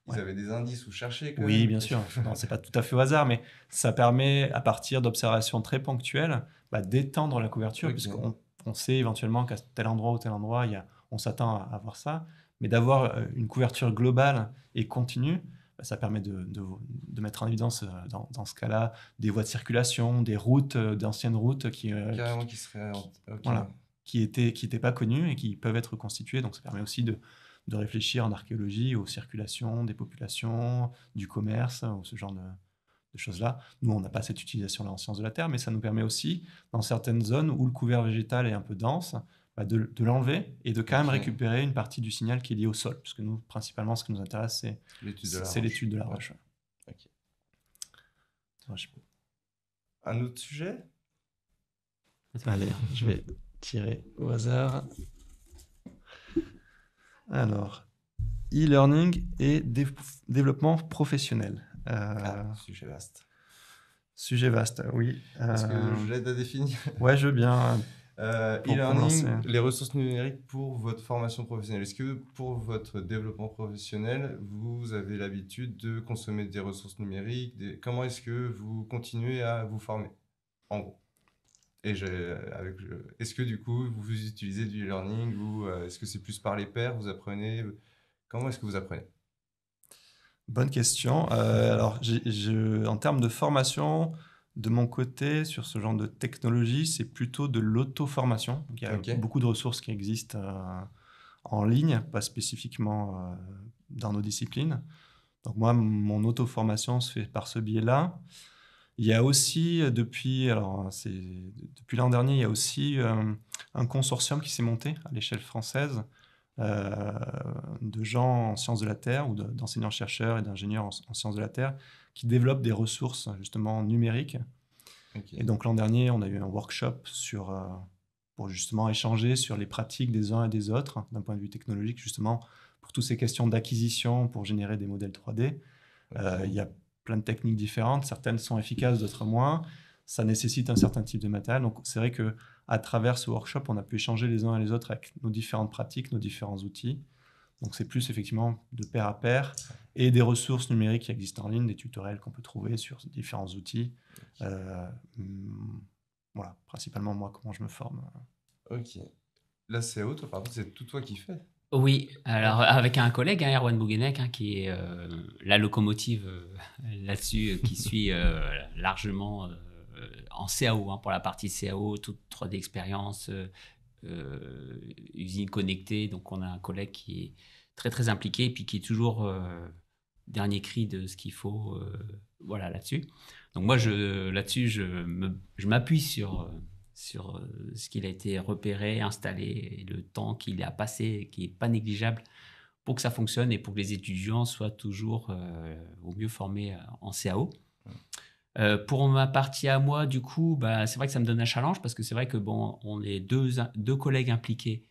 ils, des indices où chercher. Oui, bien sûr. Ce n'est pas tout à fait au hasard, mais ça permet, à partir d'observations très ponctuelles, bah, d'étendre la couverture, puisqu'on sait éventuellement qu'à tel endroit ou tel endroit, on s'attend à, voir ça. Mais d'avoir euh, une couverture globale et continue, ça permet de, de, mettre en évidence, euh, dans, ce cas-là, des voies de circulation, des routes, euh, d'anciennes routes qui, n'étaient euh, qui, seraient... qui, étaient, qui étaient pas connues et qui peuvent être constituées. Donc ça permet aussi de, de réfléchir en archéologie aux circulations des populations, du commerce, ou ce genre de, de choses-là. Nous, on n'a pas cette utilisation-là en sciences de la Terre, mais ça nous permet aussi, dans certaines zones où le couvert végétal est un peu dense, bah, de, l'enlever et de quand même récupérer une partie du signal qui est lié au sol. puisque nous, principalement, ce qui nous intéresse, c'est l'étude de la roche. Un autre sujet Allez, je vais tirer au hasard. Alors, e-learning et développement professionnel. Euh, ah, sujet vaste. Sujet vaste, oui. Est-ce que euh, je à définir Ouais, je veux bien. Euh, e-learning, les ressources numériques pour votre formation professionnelle. Est-ce que pour votre développement professionnel, vous avez l'habitude de consommer des ressources numériques Comment est-ce que vous continuez à vous former En gros. Et euh, avec... est-ce que du coup, vous utilisez du e-learning ou euh, est-ce que c'est plus par les pairs Vous apprenez Comment est-ce que vous apprenez Bonne question. alors, en termes de formation, de mon côté, sur ce genre de technologie, c'est plutôt de l'auto-formation. Il y a beaucoup de ressources qui existent euh, en ligne, pas spécifiquement euh, dans nos disciplines. Donc moi, mon auto-formation se fait par ce biais-là. Il y a aussi, euh, depuis, c'est, depuis l'an dernier, il y a aussi un consortium qui s'est monté à l'échelle française de gens en sciences de la Terre ou d'enseignants-chercheurs et d'ingénieurs en sciences de la Terre qui développent des ressources justement numériques. Et donc l'an dernier, on a eu un workshop sur, euh, pour justement échanger sur les pratiques des uns et des autres d'un point de vue technologique, justement pour toutes ces questions d'acquisition, pour générer des modèles 3D. Euh, il y a plein de techniques différentes, certaines sont efficaces, d'autres moins. Ça nécessite un certain type de matériel. Donc c'est vrai que à travers ce workshop, on a pu échanger les uns et les autres avec nos différentes pratiques, nos différents outils. Donc c'est plus effectivement de pair à pair et des ressources numériques qui existent en ligne, des tutoriels qu'on peut trouver sur différents outils. Euh, mm, voilà, principalement moi, comment je me forme. Ok. La c'est toi, par contre, c'est tout toi qui fais oui, alors avec un collègue, hein, Erwan Bouguenec, hein, qui est euh, la locomotive euh, là-dessus, qui suit largement en CAO, hein, pour la partie CAO, toute 3D expérience, euh, usine connectée. Donc, on a un collègue qui est très, très impliqué et puis qui est toujours euh, dernier cri de ce qu'il faut. Euh, voilà, là-dessus. Donc, moi, là-dessus, je m'appuie sur sur ce qu'il a été repéré, installé, le temps qu'il a passé, qui n'est pas négligeable pour que ça fonctionne et pour que les étudiants soient toujours au mieux formés en CAO. Euh, pour ma partie à moi, du coup, bah, c'est vrai que ça me donne un challenge parce que c'est vrai que bon, on est deux, deux collègues impliqués,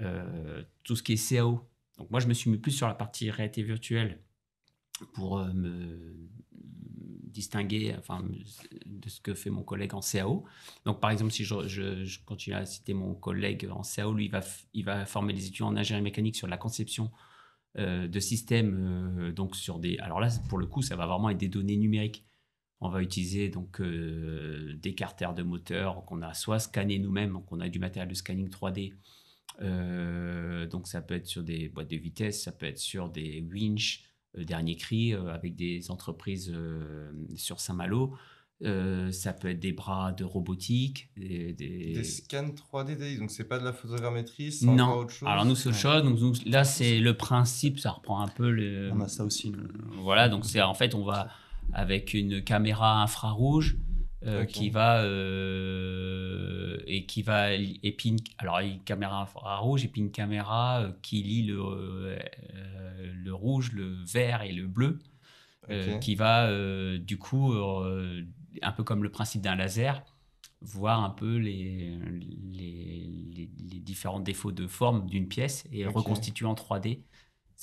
euh, tout ce qui est CAO. Donc moi, je me suis mis plus sur la partie réalité virtuelle pour euh, me distinguer enfin, de ce que fait mon collègue en CAO. Donc par exemple, si je, continue à citer mon collègue en CAO, lui, il va, il va former les étudiants en ingénierie mécanique sur la conception de systèmes, donc sur des... Alors là, pour le coup, ça va vraiment être des données numériques. On va utiliser donc euh, des carters de moteur qu'on a soit scanné nous-mêmes, qu'on a du matériel de scanning 3D. Euh, donc ça peut être sur des boîtes de vitesse, ça peut être sur des winch, euh, dernier cri, avec des entreprises sur Saint-Malo. ça peut être des bras de robotique, des, des... scans 3D, donc c'est pas de la photogrammétrie, c'est autre chose. Alors nous c'est autre chose, donc, là c'est le principe, ça reprend un peu le. On a ça aussi. Voilà, donc c'est en fait on va avec une caméra infrarouge euh, euh, qui va et qui va alors une caméra infrarouge et caméra euh, qui lit le, le rouge, le vert et le bleu, qui va du coup un peu comme le principe d'un laser voir un peu les, les, les, différents défauts de forme d'une pièce et reconstituer en 3D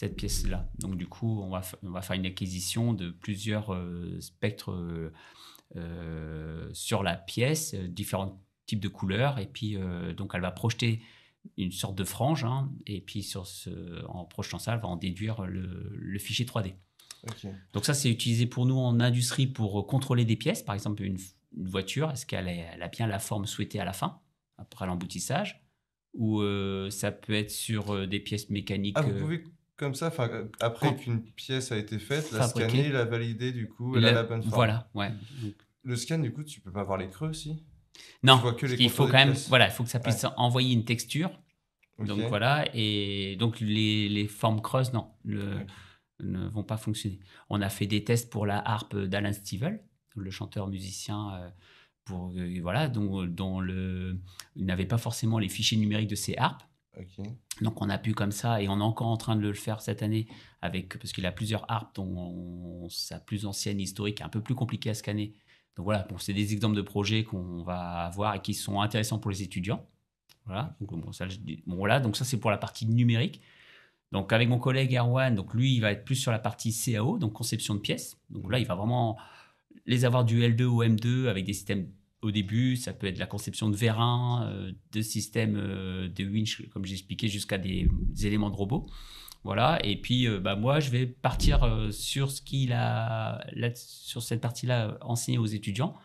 cette pièce-là. Donc du coup, on va, on va, faire une acquisition de plusieurs euh, spectres euh, euh, sur la pièce, différents types de couleurs, et puis donc elle va projeter une sorte de frange, hein. et puis sur ce, en projetant ça, elle va en déduire le, fichier 3D. Donc ça, c'est utilisé pour nous en industrie pour contrôler des pièces, par exemple une, voiture, est-ce qu'elle a bien la forme souhaitée à la fin, après l'emboutissage ou ça peut être sur des pièces mécaniques. Ah, comme ça, euh, après qu'une pièce a été faite, la scanner, la valider du coup, elle a la bonne forme. Voilà, ouais. Le scan, du coup, tu peux pas voir les creux aussi Non, que il faut quand même, voilà, il faut que ça puisse envoyer une texture. Donc voilà, et donc les, formes creuses, non, ne vont pas fonctionner. On a fait des tests pour la harpe d'Alan Stivel, le chanteur-musicien. Euh, pour, euh, voilà, dont, le, il n'avait pas forcément les fichiers numériques de ses harpes. Donc on a pu comme ça, et on est encore en train de le faire cette année, avec, parce qu'il a plusieurs harpes, dont sa plus ancienne historique est un peu plus compliquée à scanner. Donc voilà, bon, c'est des exemples de projets qu'on va avoir et qui sont intéressants pour les étudiants. Voilà, donc, ça, voilà, donc ça c'est pour la partie numérique. Donc avec mon collègue Erwan, donc lui il va être plus sur la partie CAO, donc conception de pièces. Donc mmh. là il va vraiment les avoir du L2 au M2 avec des systèmes au début, ça peut être la conception de vérins, euh, de systèmes euh, de winch, comme j'expliquais, jusqu'à des, éléments de robots. Voilà. Et puis, euh, bah, moi, je vais partir sur ce qu'il a, sur cette partie-là, enseigné aux étudiants.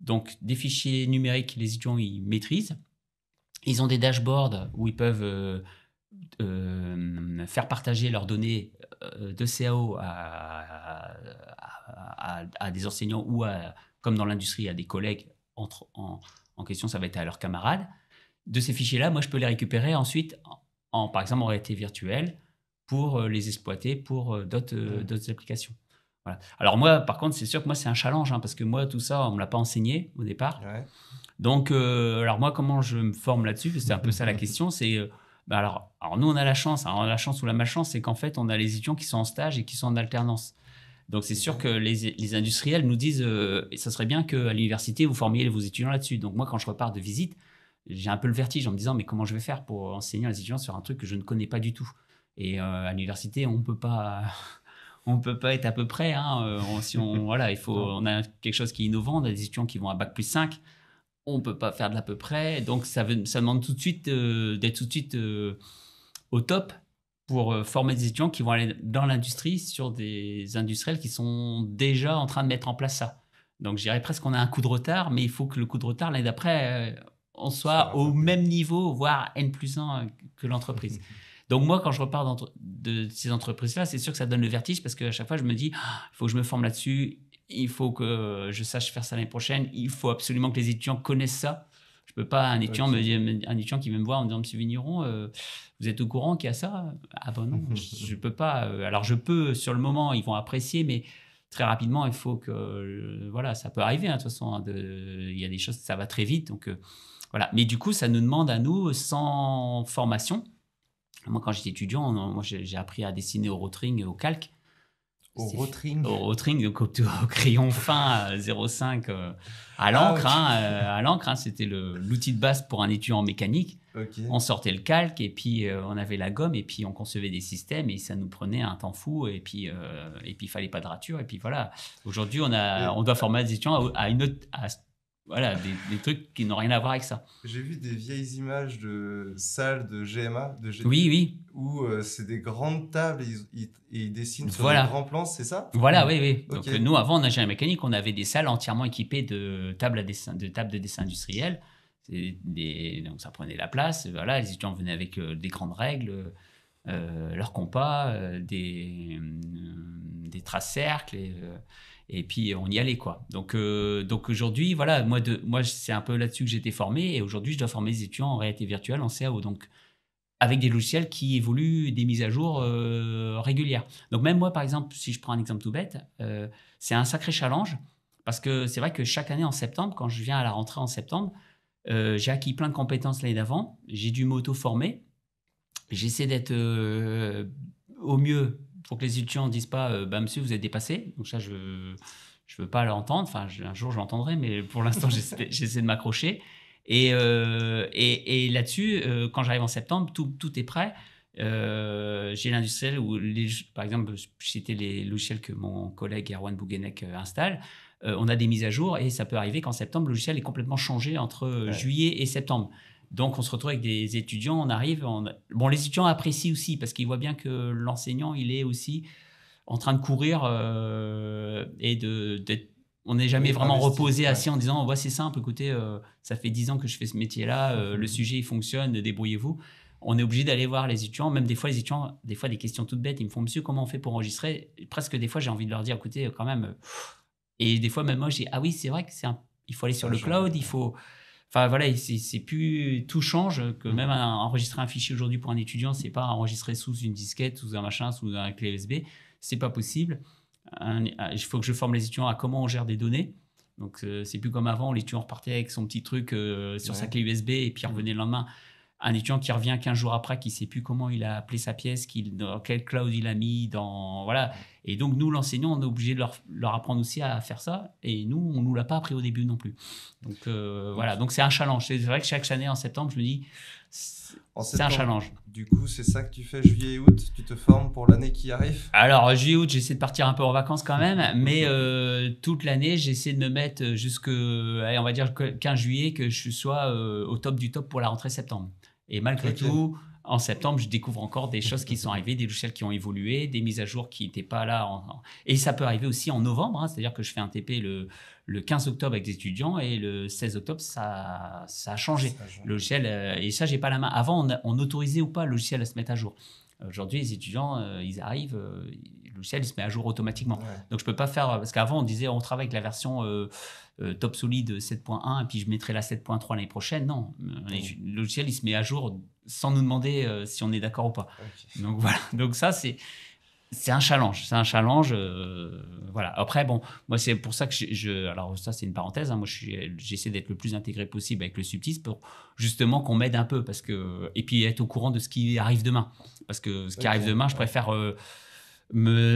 Donc, des fichiers numériques, les étudiants, ils maîtrisent. Ils ont des dashboards où ils peuvent faire partager leurs données de CAO à, des enseignants ou comme dans l'industrie, à des collègues en, question, ça va être à leurs camarades. De ces fichiers-là, moi, je peux les récupérer ensuite, en, par exemple, en réalité virtuelle, pour euh, les exploiter pour euh, euh, d'autres applications. Voilà. Alors moi, par contre, c'est sûr que moi, c'est un challenge, hein, parce que moi, tout ça, on ne me l'a pas enseigné au départ. Donc, alors moi, comment je me forme là-dessus C'est un peu ça la question. C'est, bah, alors, nous, on a la chance, hein, la chance ou la malchance, c'est qu'en fait, on a les étudiants qui sont en stage et qui sont en alternance. Donc c'est sûr que les, industriels nous disent, euh, ça serait bien qu'à l'université, vous formiez vos étudiants là-dessus. Donc moi, quand je repars de visite, j'ai un peu le vertige en me disant, mais comment je vais faire pour enseigner à les étudiants sur un truc que je ne connais pas du tout Et euh, à l'université, on ne peut pas... on peut pas être à peu près. Hein, euh, on, si on, voilà, il faut, on a quelque chose qui est innovant, on a des étudiants qui vont à bac plus 5, on peut pas faire de l'à peu près. Donc ça, ça demande tout de suite d'être tout de suite au top pour euh, former des étudiants qui vont aller dans l'industrie sur des industriels qui sont déjà en train de mettre en place ça. Donc je dirais presque qu'on a un coup de retard, mais il faut que le coup de retard, l'année d'après, euh, on soit au même niveau, voire N plus 1 euh, que l'entreprise. Donc moi, quand je repars de ces entreprises-là, c'est sûr que ça donne le vertige parce qu'à chaque fois, je me dis, ah, il faut que je me forme là-dessus, il faut que je sache faire ça l'année prochaine, il faut absolument que les étudiants connaissent ça. Je peux pas un étudiant, un étudiant qui vient me voir en me disant Monsieur Vigneron, euh, vous êtes au courant qu'il y a ça Ah ben non, je, ne peux pas. Euh, alors je peux sur le moment, ils vont apprécier, mais très rapidement, il faut que euh, voilà, ça peut arriver. Hein, de toute façon, hein, il y a des choses, ça va très vite, donc voilà. Mais du coup, ça nous demande à nous sans formation. Moi, quand j'étais étudiant, moi j'ai appris à dessiner au rotring, au calque. Au rotring. Au rotring, donc au, crayon fin 0,5 euh, euh, ah, hein, euh, à l'encre. à hein, l'encre, c'était l'outil de base pour un étudiant en mécanique. On sortait le calque et puis on avait la gomme et puis on concevait des systèmes et ça nous prenait un temps fou et puis et puis fallait pas de rature et puis voilà. Aujourd'hui, on a, on doit former des étudiants à, une autre, voilà, des, trucs qui n'ont rien à voir avec ça. J'ai vu des vieilles images de salles de GMA, de GMA, oui, oui. où euh, c'est des grandes tables et ils, dessinent sur des grands plans, c'est ça Voilà, oui, oui. Donc euh, nous, avant, en ingénierie mécanique, on avait des salles entièrement équipées de tables, à dessin, de, tables de dessin industriel. Des, donc ça prenait la place. Voilà, les étudiants venaient avec euh, des grandes règles, leurs compas, des, des traces cercles. Et, et puis on y allait quoi. Donc euh, donc aujourd'hui voilà moi de moi c'est un peu là-dessus que j'étais formé et aujourd'hui je dois former des étudiants en réalité virtuelle en CAO donc avec des logiciels qui évoluent des mises à jour euh, régulières. Donc même moi par exemple si je prends un exemple tout bête euh, c'est un sacré challenge parce que c'est vrai que chaque année en septembre quand je viens à la rentrée en septembre j'ai acquis plein de compétences l'année d'avant j'ai dû m'auto former j'essaie d'être au mieux que les étudiants ne disent pas euh, bah, monsieur, vous êtes dépassé. Donc ça, je ne veux pas l'entendre. Enfin, un jour, je l'entendrai, mais pour l'instant, j'essaie de m'accrocher. Et, euh, et, là-dessus, euh, quand j'arrive en septembre, tout, est prêt. j'ai l'industriel où, par exemple, c'était les logiciels que mon collègue Erwan Bouguenec installe. on a des mises à jour et ça peut arriver qu'en septembre, le logiciel est complètement changé entre juillet et septembre. Donc on se retrouve avec des étudiants, on arrive. Bon, les étudiants apprécient aussi parce qu'ils voient bien que l'enseignant, il est aussi en train de courir euh, et de, on n'est jamais vraiment reposé assis en disant voici c'est simple, écoutez, euh, ça fait dix ans que je fais ce métier-là, euh, mm-hmm. le sujet il fonctionne, débrouillez-vous. On est obligé d'aller voir les étudiants, même des fois les étudiants, des fois des questions toutes bêtes, ils me font monsieur comment on fait pour enregistrer. Presque des fois j'ai envie de leur dire écoutez quand même. Et des fois même moi j'ai ah oui c'est vrai que il faut aller sur le cloud, il faut Enfin voilà, c'est plus tout change que mm. même enregistrer un fichier aujourd'hui pour un étudiant, c'est pas enregistrer sous une disquette, sous un machin, sous une clé USB, c'est pas possible. Il faut que je forme les étudiants à comment on gère des données. Donc euh, c'est plus comme avant, l'étudiant repartait avec son petit truc euh, sur sa clé USB et puis mm. revenait le lendemain un étudiant qui revient 15 jours après, qui ne sait plus comment il a appelé sa pièce, qu'il, dans quel cloud il a mis, dans voilà. Et donc nous, l'enseignant, on est obligé de leur, apprendre aussi à faire ça. Et nous, on nous l'a pas appris au début non plus. Donc euh, voilà, donc c'est un challenge. C'est vrai que chaque année en septembre, je me dis, c'est un challenge. Du coup, c'est ça que tu fais juillet et août Tu te formes pour l'année qui arrive Alors, juillet août, j'essaie de partir un peu en vacances quand même, mais euh, toute l'année, j'essaie de me mettre euh, jusque, on va dire 15 juillet, que je sois au top du top pour la rentrée septembre. Et malgré tout, en septembre, je découvre encore des choses qui sont arrivées, des logiciels qui ont évolué, des mises à jour qui n'étaient pas là. Et ça peut arriver aussi en novembre, hein. c'est-à-dire que je fais un TP le, le 15 octobre avec des étudiants et le 16 octobre, ça, ça a changé. le logiciel, euh, et ça, j'ai pas la main. Avant, on, autorisait ou pas le logiciel à se mettre à jour. Aujourd'hui, les étudiants, euh, ils arrivent, euh, le logiciel se met à jour automatiquement. Donc je peux pas faire, parce qu'avant, on disait on travaille avec la version euh, top solide 7.1 et puis je mettrai la 7.3 l'année prochaine. Non, euh, le logiciel il se met à jour sans nous demander euh, si on est d'accord ou pas. Donc voilà, donc ça c'est c'est un challenge, c'est un challenge. voilà. Après, bon, moi, c'est pour ça que je, alors ça, c'est une parenthèse. Hein. moi, j'essaie d'être le plus intégré possible avec le subtis pour justement qu'on m'aide un peu parce que et puis être au courant de ce qui arrive demain. Parce que ce qui arrive demain, je préfère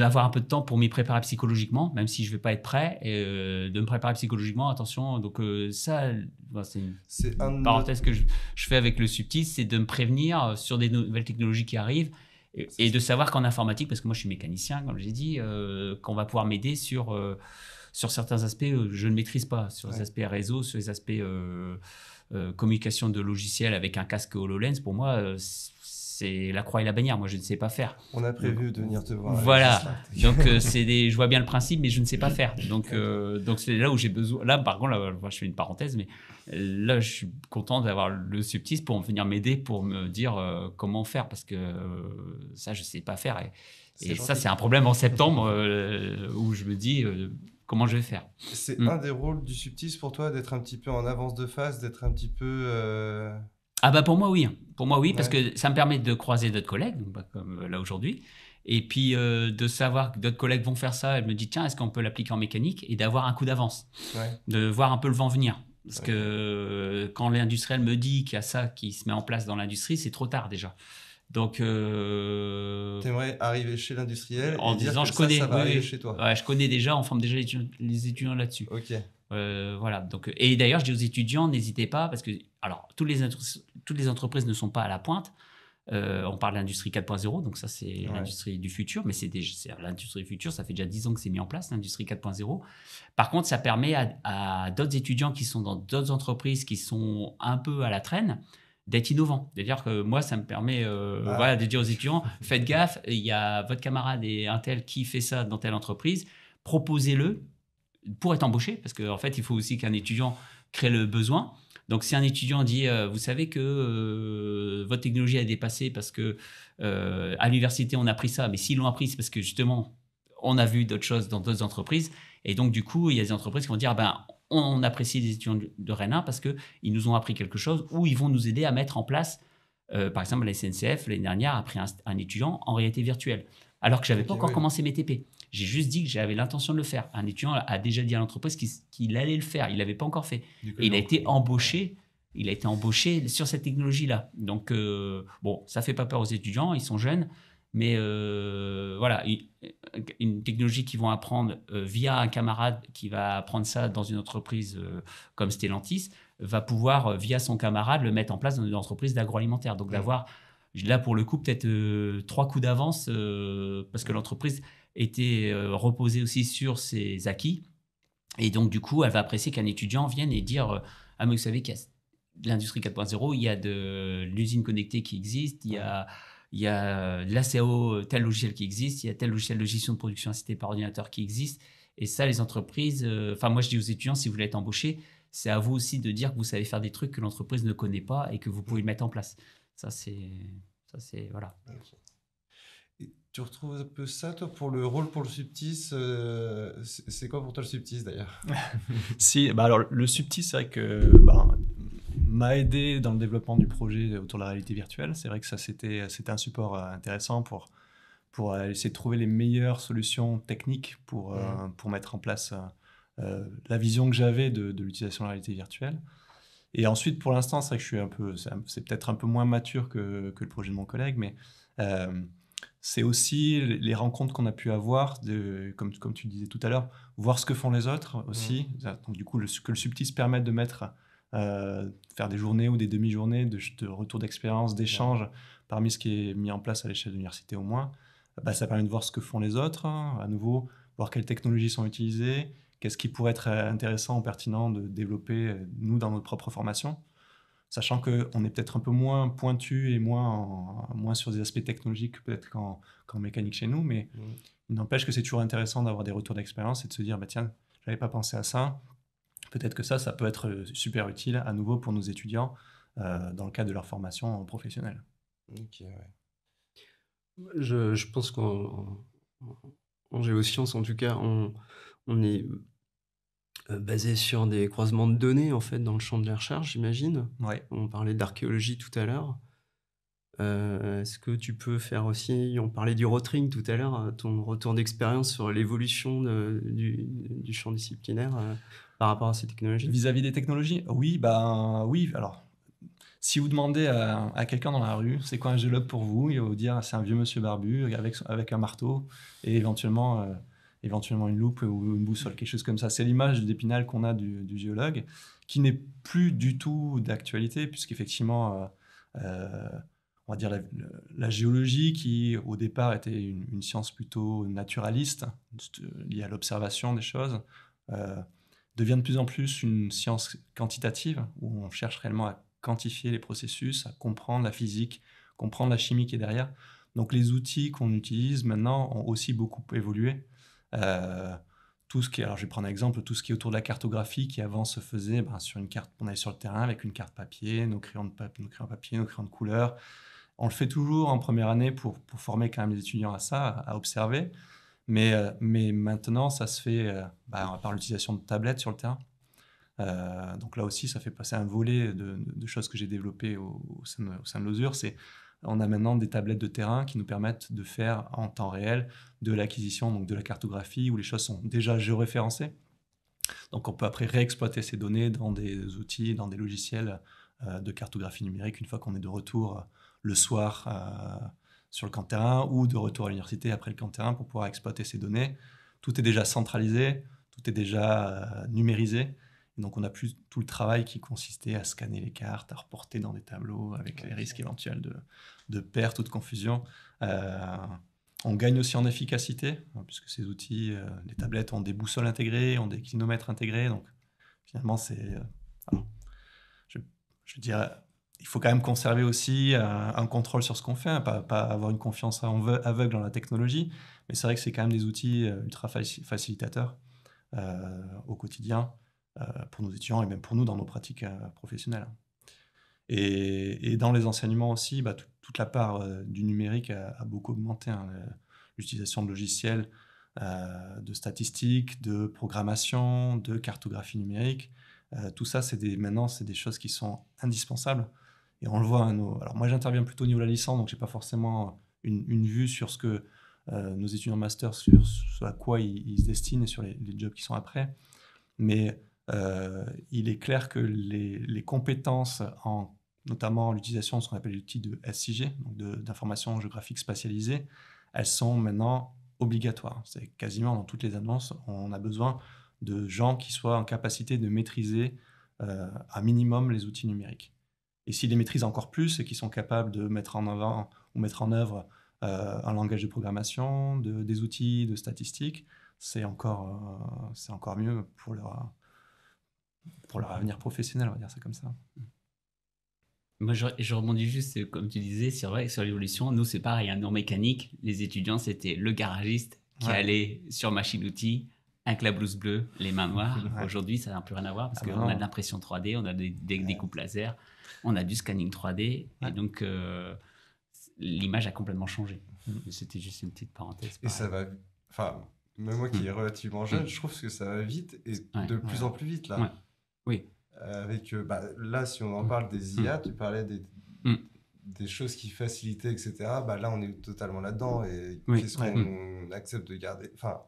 avoir un peu de temps pour m'y préparer psychologiquement, même si je vais pas être prêt, et euh, de me préparer psychologiquement, attention. Donc euh, ça, c'est une parenthèse que je, fais avec le subtil, c'est de me prévenir sur des nouvelles technologies qui arrivent et, de savoir qu'en informatique, parce que moi je suis mécanicien, comme j'ai dit, euh, qu'on va pouvoir m'aider sur sur certains aspects que je ne maîtrise pas, sur les aspects réseau, sur les aspects communication de logiciels avec un casque HoloLens. Pour moi, c'est la croix et la bannière. Moi, je ne sais pas faire. On a prévu de venir te voir. Voilà. Donc, euh, c'est des, je vois bien le principe, mais je ne sais pas faire. Donc, euh, donc c'est là où j'ai besoin. Là, par contre, là, euh, je fais une parenthèse, mais là, je suis content d'avoir le subtil pour venir m'aider, pour me dire comment faire, parce que ça, je ne sais pas faire. Et, ça, c'est un problème en septembre où je me dis comment je vais faire. C'est mm. un des rôles du subtil pour toi d'être un petit peu en avance de phase, d'être un petit peu. Ah bah pour moi oui, pour moi oui, parce que ça me permet de croiser d'autres collègues, bah, comme euh, là aujourd'hui, et puis euh, de savoir que d'autres collègues vont faire ça, elle me dit tiens, est-ce qu'on peut l'appliquer en mécanique et d'avoir un coup d'avance, de voir un peu le vent venir. Parce que euh, quand l'industriel me dit qu'il y a ça qui se met en place dans l'industrie, c'est trop tard déjà. Donc, euh, t'aimerais arriver chez l'industriel en disant je connais, ça va chez toi. je connais déjà, on forme déjà les étudiants, là-dessus. Ok. Euh, voilà. Donc, et d'ailleurs, je dis aux étudiants, n'hésitez pas, parce que alors, toutes, les, toutes les entreprises ne sont pas à la pointe. Euh, on parle d'industrie 4.0, donc ça, c'est l'industrie du futur, mais c'est l'industrie du futur, ça fait déjà 10 ans que c'est mis en place, l'industrie 4.0. Par contre, ça permet à, d'autres étudiants qui sont dans d'autres entreprises, qui sont un peu à la traîne, d'être innovant. C'est-à-dire que moi, ça me permet euh, voilà, de dire aux étudiants, faites gaffe, il y a votre camarade et un tel qui fait ça dans telle entreprise, proposez-le, pour être embauché, parce qu'en en fait, il faut aussi qu'un étudiant crée le besoin. Donc, si un étudiant dit, euh, vous savez que euh, votre technologie a dépassé parce que euh, à l'université on a appris ça, mais s'ils l'ont appris, c'est parce que justement on a vu d'autres choses dans d'autres entreprises, et donc du coup, il y a des entreprises qui vont dire, ben on apprécie les étudiants de Rennes 1 parce que ils nous ont appris quelque chose, ou ils vont nous aider à mettre en place, par exemple, la SNCF l'année dernière a pris un, étudiant en réalité virtuelle alors que j'avais n'avais pas encore commencé mes TP. J'ai juste dit que j'avais l'intention de le faire. Un étudiant a déjà dit à l'entreprise qu'il allait le faire. Il l'avait pas encore fait. il a été embauché. Il a été embauché sur cette technologie-là. Donc, euh, bon, ça fait pas peur aux étudiants. Ils sont jeunes. Mais euh, voilà, une technologie qu'ils vont apprendre euh, via un camarade qui va apprendre ça dans une entreprise comme Stellantis, va pouvoir, via son camarade, le mettre en place dans une entreprise d'agroalimentaire. Donc d'avoir, là pour le coup, peut-être trois coups d'avance, parce que l'entreprise était euh, reposée aussi sur ses acquis. Et donc, du coup, elle va apprécier qu'un étudiant vienne et dire euh, Ah, mais vous savez qu'il y a l'industrie 4.0, il y a de l'usine connectée qui existe, il y a, il y a euh, l'ACO, tel logiciel qui existe, il y a tel logiciel de gestion de production assistée par ordinateur qui existe. Et ça, les entreprises, enfin, moi, je dis aux étudiants, si vous voulez être embauché, c'est à vous aussi de dire que vous savez faire des trucs que l'entreprise ne connaît pas et que vous pouvez mettre en place. Ça, c'est. Ça, c'est. Voilà. Tu retrouves un peu ça, toi, pour le rôle pour le subtil, euh, C'est quoi pour toi le subtil, d'ailleurs Si, bah alors le subtice, c'est vrai que bah, m'a aidé dans le développement du projet autour de la réalité virtuelle. C'est vrai que ça, c'était un support euh, intéressant pour, pour euh, essayer de trouver les meilleures solutions techniques pour, mmh. pour mettre en place la vision que j'avais de, l'utilisation de la réalité virtuelle. Et ensuite, pour l'instant, c'est vrai que je suis un peu, c'est peut-être un peu moins mature que, que, le projet de mon collègue, mais c'est aussi les rencontres qu'on a pu avoir, comme, tu disais tout à l'heure, voir ce que font les autres aussi. du coup, que le subtil se permette de mettre, euh, faire des journées ou des demi-journées de, retour d'expérience, d'échange, parmi ce qui est mis en place à l'échelle de l'université au moins, bah, ça permet de voir ce que font les autres, hein, à nouveau, voir quelles technologies sont utilisées, qu'est-ce qui pourrait être euh, intéressant ou pertinent de développer, euh, nous, dans notre propre formation sachant qu'on est peut-être un peu moins pointu et moins, moins sur des aspects technologiques peut-être qu'en mécanique chez nous, mais mm. il n'empêche que c'est toujours intéressant d'avoir des retours d'expérience et de se dire, bah, tiens, j'avais pas pensé à ça, peut-être que ça, ça peut être euh, super utile à nouveau pour nos étudiants euh, dans le cadre de leur formation professionnelle. je, pense qu'en géosciences, en tout cas, on, on est euh, basé sur des croisements de données, en fait, dans le champ de la recherche, j'imagine. On parlait d'archéologie tout à l'heure. Euh, est-ce que tu peux faire aussi, on parlait du rotring tout à l'heure, euh, ton retour d'expérience sur l'évolution du, champ disciplinaire par rapport à ces technologies Vis-à-vis des technologies Oui, ben oui. Alors, si vous demandez à, à quelqu'un dans la rue, c'est quoi un géologue pour vous Il va vous dire, c'est un vieux monsieur barbu avec, avec un marteau et éventuellement éventuellement une loupe ou une boussole, mm. quelque chose comme ça. C'est l'image d'Épinal qu'on a du, géologue, qui n'est plus du tout d'actualité, puisqu'effectivement, euh, euh, on va dire la, géologie, qui au départ était une, science plutôt naturaliste, euh, liée à l'observation des choses, devient de plus en plus une science quantitative, où on cherche réellement à quantifier les processus, à comprendre la physique, comprendre la chimie qui est derrière. Donc les outils qu'on utilise maintenant ont aussi beaucoup évolué. Euh, tout ce qui, alors je vais prendre un exemple, tout ce qui est autour de la cartographie qui avant se faisait ben, sur une carte, on allait sur le terrain avec une carte papier, nos crayons de papier, nos crayons, papier, nos de couleur. On le fait toujours en première année pour, pour former quand même les étudiants à ça, à observer. Mais, euh, mais maintenant, ça se fait euh, ben, par l'utilisation de tablettes sur le terrain. donc là aussi, ça fait passer un volet de, choses que j'ai développées au, sein de, au C'est on a maintenant des tablettes de terrain qui nous permettent de faire en temps réel de l'acquisition, donc de la cartographie, où les choses sont déjà géoréférencées. Donc on peut après réexploiter ces données dans des outils, dans des logiciels euh, de cartographie numérique, une fois qu'on est de retour euh, le soir euh, sur le camp terrain ou de retour à l'université après le camp terrain pour pouvoir exploiter ces données. Tout est déjà centralisé, tout est déjà numérisé donc, on a plus tout le travail qui consistait à scanner les cartes, à reporter dans des tableaux avec les risques éventuels de, de perte ou de confusion. Euh, on gagne aussi en efficacité, hein, puisque ces outils, euh, les tablettes ont des boussoles intégrées, ont des kilomètres intégrés. Donc, finalement, c'est. Euh, je, dirais, il faut quand même conserver aussi un, contrôle sur ce qu'on fait, hein, pas, pas, avoir une confiance aveugle dans la technologie. Mais c'est vrai que c'est quand même des outils ultra facilitateurs au quotidien. Euh, pour nos étudiants et même pour nous dans nos pratiques euh, professionnelles. Et, dans les enseignements aussi, bah, toute la part euh, du numérique a, beaucoup augmenté. Hein, l'utilisation de logiciels, de statistiques, de programmation, de cartographie numérique, tout ça, c'est des, maintenant, c'est des choses qui sont indispensables. Et on le voit. à hein, nos, alors moi, j'interviens plutôt au niveau de la licence, donc j'ai pas forcément une, vue sur ce que nos étudiants master, sur, ce à quoi ils, se destinent et sur les, les jobs qui sont après. Mais euh, il est clair que les, compétences, en, notamment l'utilisation de ce qu'on appelle l'outil de SIG, d'information géographique spatialisée, elles sont maintenant obligatoires. C'est quasiment dans toutes les annonces, on a besoin de gens qui soient en capacité de maîtriser un euh, minimum les outils numériques. Et s'ils les maîtrisent encore plus et qu'ils sont capables de mettre en avant ou mettre en œuvre euh, un langage de programmation, de, des outils de statistiques, c'est encore, c'est encore mieux pour leur, pour leur avenir professionnel, on va dire ça comme ça. Moi, je, rebondis juste, comme tu disais, c'est vrai, sur l'évolution, nous, c'est pareil, en hein, mécanique, les étudiants, c'était le garagiste qui allait sur machine-outil un la bleu les mains noires. Aujourd'hui, ça n'a plus rien à voir parce ah qu'on bah a de l'impression 3D, on a des, découpes laser, on a du scanning 3D. Et donc, euh, l'image a complètement changé. Mm. C'était juste une petite parenthèse. Et ça va. Enfin, même moi qui est mm. relativement jeune, mm. je trouve que ça va vite et de plus en plus vite là. Oui. Euh, avec, euh, bah, là, si on en mm. parle des IA, mm. tu parlais des, mm. des choses qui facilitaient, etc. Bah, là, on est totalement là-dedans. Et qu'est-ce qu'on accepte de garder Enfin,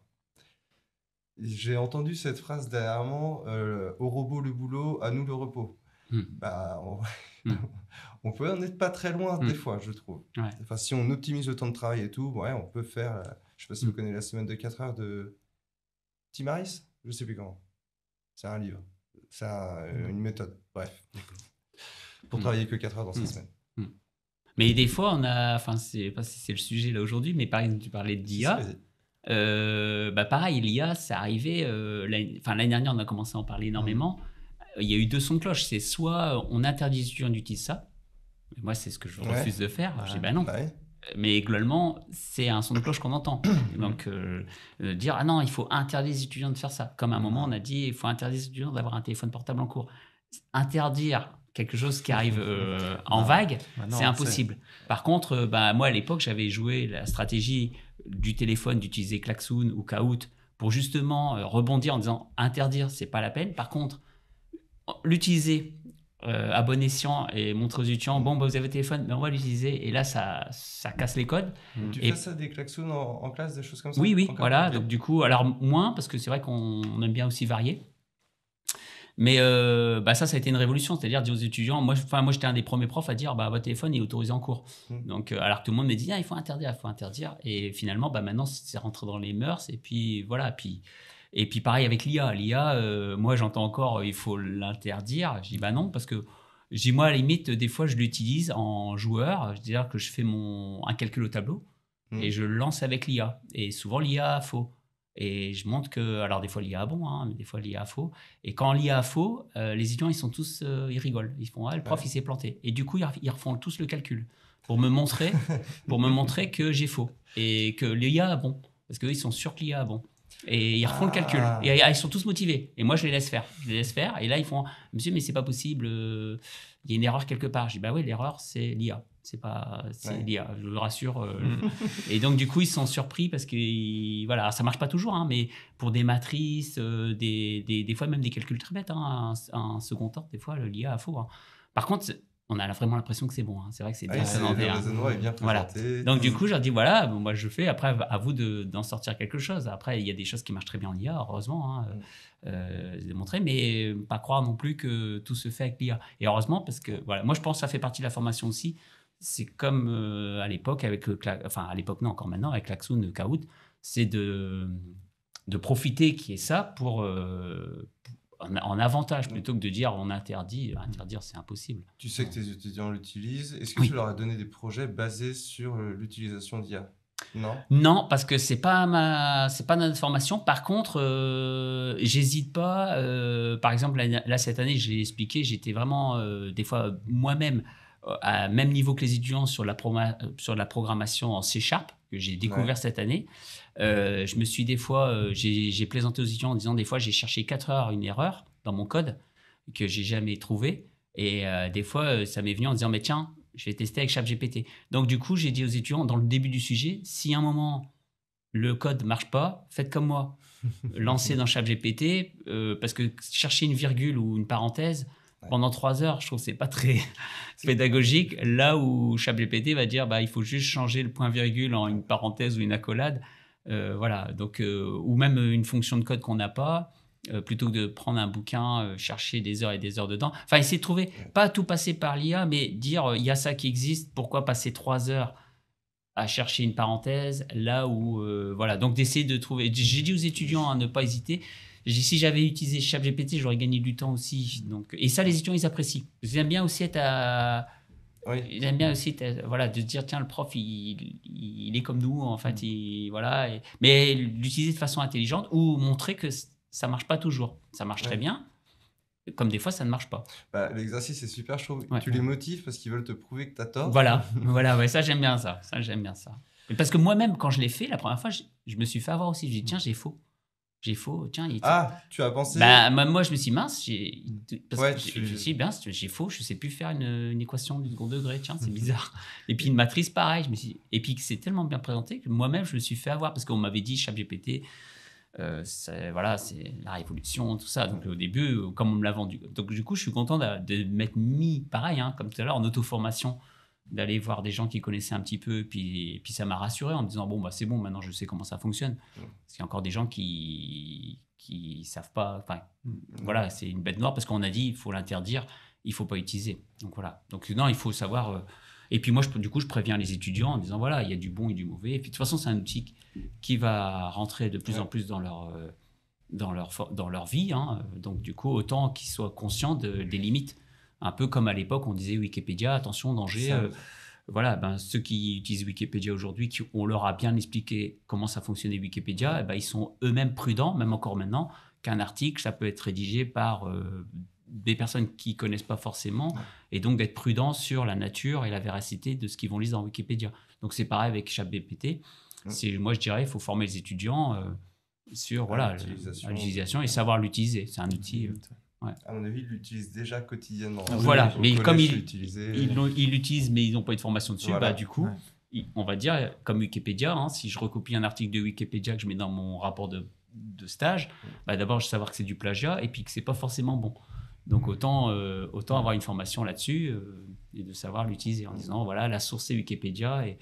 j'ai entendu cette phrase dernièrement euh, au robot le boulot, à nous le repos. Bah, on... on... peut en être pas très loin des fois, je trouve. Enfin, si on optimise le temps de travail et tout, ouais, on peut faire. Je sais pas si vous connaissez la semaine de 4 heures de Timaris, je sais plus comment. C'est un livre ça euh, mm. une méthode, bref, pour mm. travailler que 4 heures dans sa mm. semaine. Mais des fois, on a, enfin, je sais pas si c'est le sujet là aujourd'hui, mais par exemple, tu parlais d'IA. Euh, bah pareil, l'IA, c'est arrivé, euh, enfin l'année dernière, on a commencé à en parler énormément. Il y a eu deux sons de cloche. C'est soit on interdit on d'utiliser ça, mais moi, c'est ce que je refuse de faire. Je dis, bah non, mais globalement, c'est un son de cloche qu'on entend. donc, euh, euh, dire ah non, il faut interdire les étudiants de faire ça. Comme à un moment, on a dit il faut interdire les étudiants d'avoir un téléphone portable en cours. Interdire quelque chose qui arrive euh, en vague, bah c'est impossible. Par contre, bah, moi à l'époque, j'avais joué la stratégie du téléphone d'utiliser Klaxoon ou Kahoot pour justement rebondir en disant interdire, c'est pas la peine. Par contre, l'utiliser euh, à et montre aux étudiants bon bah, vous avez le téléphone mais ben, on va l'utiliser et là ça ça casse les codes mmh. tu fais ça des klaxons en, classe des choses comme ça oui oui voilà donc du coup alors moins parce que c'est vrai qu'on aime bien aussi varier mais euh, bah ça ça a été une révolution c'est-à-dire dire aux étudiants moi enfin moi j'étais un des premiers profs à dire bah votre téléphone est autorisé en cours mmh. donc euh, alors que tout le monde me dit ah, il faut interdire il faut interdire et finalement bah maintenant c'est rentré dans les mœurs et puis voilà puis et puis pareil avec l'IA. L'IA, euh, moi j'entends encore, euh, il faut l'interdire. Je dis bah non, parce que j'ai moi à la limite, des fois je l'utilise en joueur, c'est-à-dire que je fais mon, un calcul au tableau hmm. et je le lance avec l'IA. Et souvent l'IA a faux. Et je montre que, alors des fois l'IA a bon, hein, mais des fois l'IA a faux. Et quand l'IA a faux, euh, les étudiants ils sont tous, ils rigolent. Ils font ah le prof il s'est planté. Et du coup ils refont tous le calcul pour me montrer, pour me montrer que j'ai faux et que l'IA a bon parce qu'ils sont sûrs que l'IA a bon. Et ils refont le calcul. Ah. Et, ah, ils sont tous motivés. Et moi, je les laisse faire. Je les laisse faire. Et là, ils font Monsieur, mais c'est pas possible. Euh, il y a une erreur quelque part. Je dis Bah oui, l'erreur, c'est l'IA. C'est pas c'est l'IA. Je le rassure. Euh. et donc, du coup, ils sont surpris parce que voilà, ça marche pas toujours. Hein, mais pour des matrices, euh, des, des, fois même des calculs très bêtes, hein, un, second ordre, des fois, l'IA a faux. Hein. Par contre, on a vraiment l'impression que c'est bon. Hein. C'est vrai que c'est bien présenté. Donc du coup, je leur dis voilà, moi je fais. Après, à vous d'en sortir quelque chose. Après, il y a des choses qui marchent très bien en IA, heureusement, hein, mm. euh, montré, mais pas croire non plus que tout se fait avec l'IA. Et heureusement parce que voilà, moi je pense que ça fait partie de la formation aussi. C'est comme euh, à l'époque avec, enfin à l'époque non encore maintenant avec de kaout c'est de de profiter qui est ça pour euh, en, avantage plutôt mm. que de dire on interdit. Interdire, c'est impossible. Tu sais que tes étudiants l'utilisent. Est-ce que tu leur as donné des projets basés sur euh, l'utilisation d'IA non. non. parce que c'est pas ma, c'est pas notre formation. Par contre, euh, j'hésite pas. Euh, par exemple, là, cette année, je l'ai expliqué, j'étais vraiment des fois moi-même à même niveau que les étudiants sur la, sur la programmation en C Sharp que j'ai découvert cette année. Euh, je me suis des fois, euh, j'ai plaisanté aux étudiants en disant des fois j'ai cherché 4 heures une erreur dans mon code que j'ai jamais trouvé. Et euh, des fois, ça m'est venu en disant mais tiens, je vais tester avec ChatGPT. Donc du coup, j'ai dit aux étudiants dans le début du sujet, si à un moment le code marche pas, faites comme moi, lancez dans ChatGPT parce que chercher une virgule ou une parenthèse. Pendant 3 heures, je trouve c'est pas très pédagogique. Là où ChatGPT va dire, bah, il faut juste changer le point virgule en une parenthèse ou une accolade. Euh, voilà, donc, euh, ou même une fonction de code qu'on n'a pas. Euh, plutôt que de prendre un bouquin, chercher des heures et des heures dedans. Enfin, essayer de trouver, pas tout passer par l'IA, mais dire il y a ça qui existe, pourquoi passer trois heures à chercher une parenthèse là où. voilà, donc d'essayer de trouver. J'ai dit aux étudiants à ne pas hésiter. si j'avais utilisé ChatGPT, j'aurais gagné du temps aussi. Donc, et ça, les étudiants, ils apprécient. J'aime bien aussi être à J'aime bien aussi euh, voilà, de dire, tiens, le prof, il, il, est comme nous, en fait, mm. il, voilà, mais l'utiliser de façon intelligente ou montrer que ça marche pas toujours. Ça marche très bien, comme des fois ça ne marche pas. Bah, l'exercice est super, chaud. Tu les motives parce qu'ils veulent te prouver que tu as tort. Voilà, voilà ouais, ça j'aime bien ça. ça j'aime bien ça. parce que moi-même, quand je l'ai fait, la première fois, je, me suis fait avoir aussi. Je dit, tiens, j'ai faux j'ai faux. Tiens, Ah, tu as pensé bah, Moi, je me suis mince. Parce que Je me suis mince, j'ai faux. Je sais plus faire une, une équation du second degré. Tiens, c'est mhm. bizarre. et puis une matrice, pareil. Je me suis... Et puis c'est tellement bien présenté que moi-même, je me suis fait avoir parce qu'on m'avait dit ChatGPT. GPT euh, c'est, voilà, c'est la révolution, tout ça. Donc au début, euh, comme on me l'a vendu. Donc du coup, je suis content de, mettre m'être pareil, hein, comme tout à l'heure, en auto-formation d'aller voir des gens qui connaissaient un petit peu. Puis, puis ça m'a rassuré en me disant bon, bah, c'est bon, maintenant je sais comment ça fonctionne. Mm. Parce qu'il y a encore des gens qui qui savent pas. Enfin, voilà, mm. c'est une bête noire parce qu'on a dit il faut l'interdire, il faut pas utiliser. Donc voilà. Donc non, il faut savoir. Euh, et puis moi, je, du coup, je préviens les étudiants en disant voilà, il y a du bon et du mauvais. Et puis de toute façon, c'est un outil qui va rentrer de plus en plus dans leur euh, dans leur dans leur vie. Hein. Donc du coup, autant qu'ils soient conscients des limites. Un peu comme à l'époque, on disait Wikipédia, attention, danger. Euh, voilà, ben, ceux qui utilisent Wikipédia aujourd'hui, on leur a bien expliqué comment ça fonctionnait Wikipédia, et eh ben, ils sont eux-mêmes prudents, même encore maintenant, qu'un article, ça peut être rédigé par euh, des personnes qui connaissent pas forcément, et donc d'être prudent sur la nature et la véracité de ce qu'ils vont lire dans Wikipédia. Donc c'est pareil avec ChatGPT. C'est, moi, je dirais, il faut former les étudiants euh, sur voilà l'utilisation et savoir l'utiliser. C'est un outil. À mon avis, ils l'utilisent déjà quotidiennement. Ah, voilà, mais comme ils ils l'utilisent, mais ils n'ont pas une formation dessus, bah, du coup, on va dire, comme Wikipédia, hein, si je recopie un article de Wikipédia que je mets dans mon rapport de, de stage, bah, d'abord, je vais savoir que c'est du plagiat et puis que c'est pas forcément bon. Donc autant, euh, autant avoir une formation là-dessus euh, et de savoir l'utiliser en disant, voilà, la source est Wikipédia et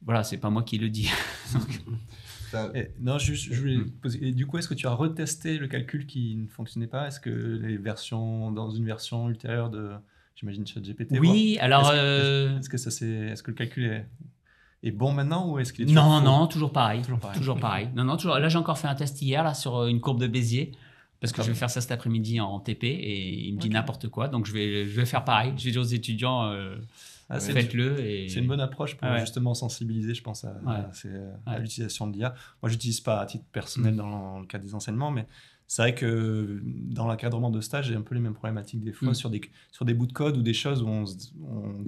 voilà, c'est pas moi qui le dis. Donc, eh, non, juste, je voulais hmm. poser. du coup, est-ce que tu as retesté le calcul qui ne fonctionnait pas Est-ce que les versions, dans une version ultérieure de, j'imagine, ChatGPT Oui, alors. Euh, est-ce que, ça c'est, est-ce que le calcul est, bon maintenant ou est-ce qu'il est Non, non, toujours pareil. Toujours pareil. Non, non, toujours. Là, j'ai encore fait un test hier là sur euh, une courbe de Bézier parce que je vais faire ça cet après-midi en TP et il me dit n'importe quoi. Donc je vais, je vais faire pareil. Je vais dire aux étudiants, euh, ah, le Et... C'est une bonne approche pour justement sensibiliser, je pense, à, euh, l'utilisation de l'IA. Moi, j'utilise pas à titre personnel mm. dans le cadre des enseignements, mais c'est vrai que euh, dans l'encadrement de stage, j'ai un peu les mêmes problématiques des fois mm. sur, des, sur des bouts de code ou des choses où on,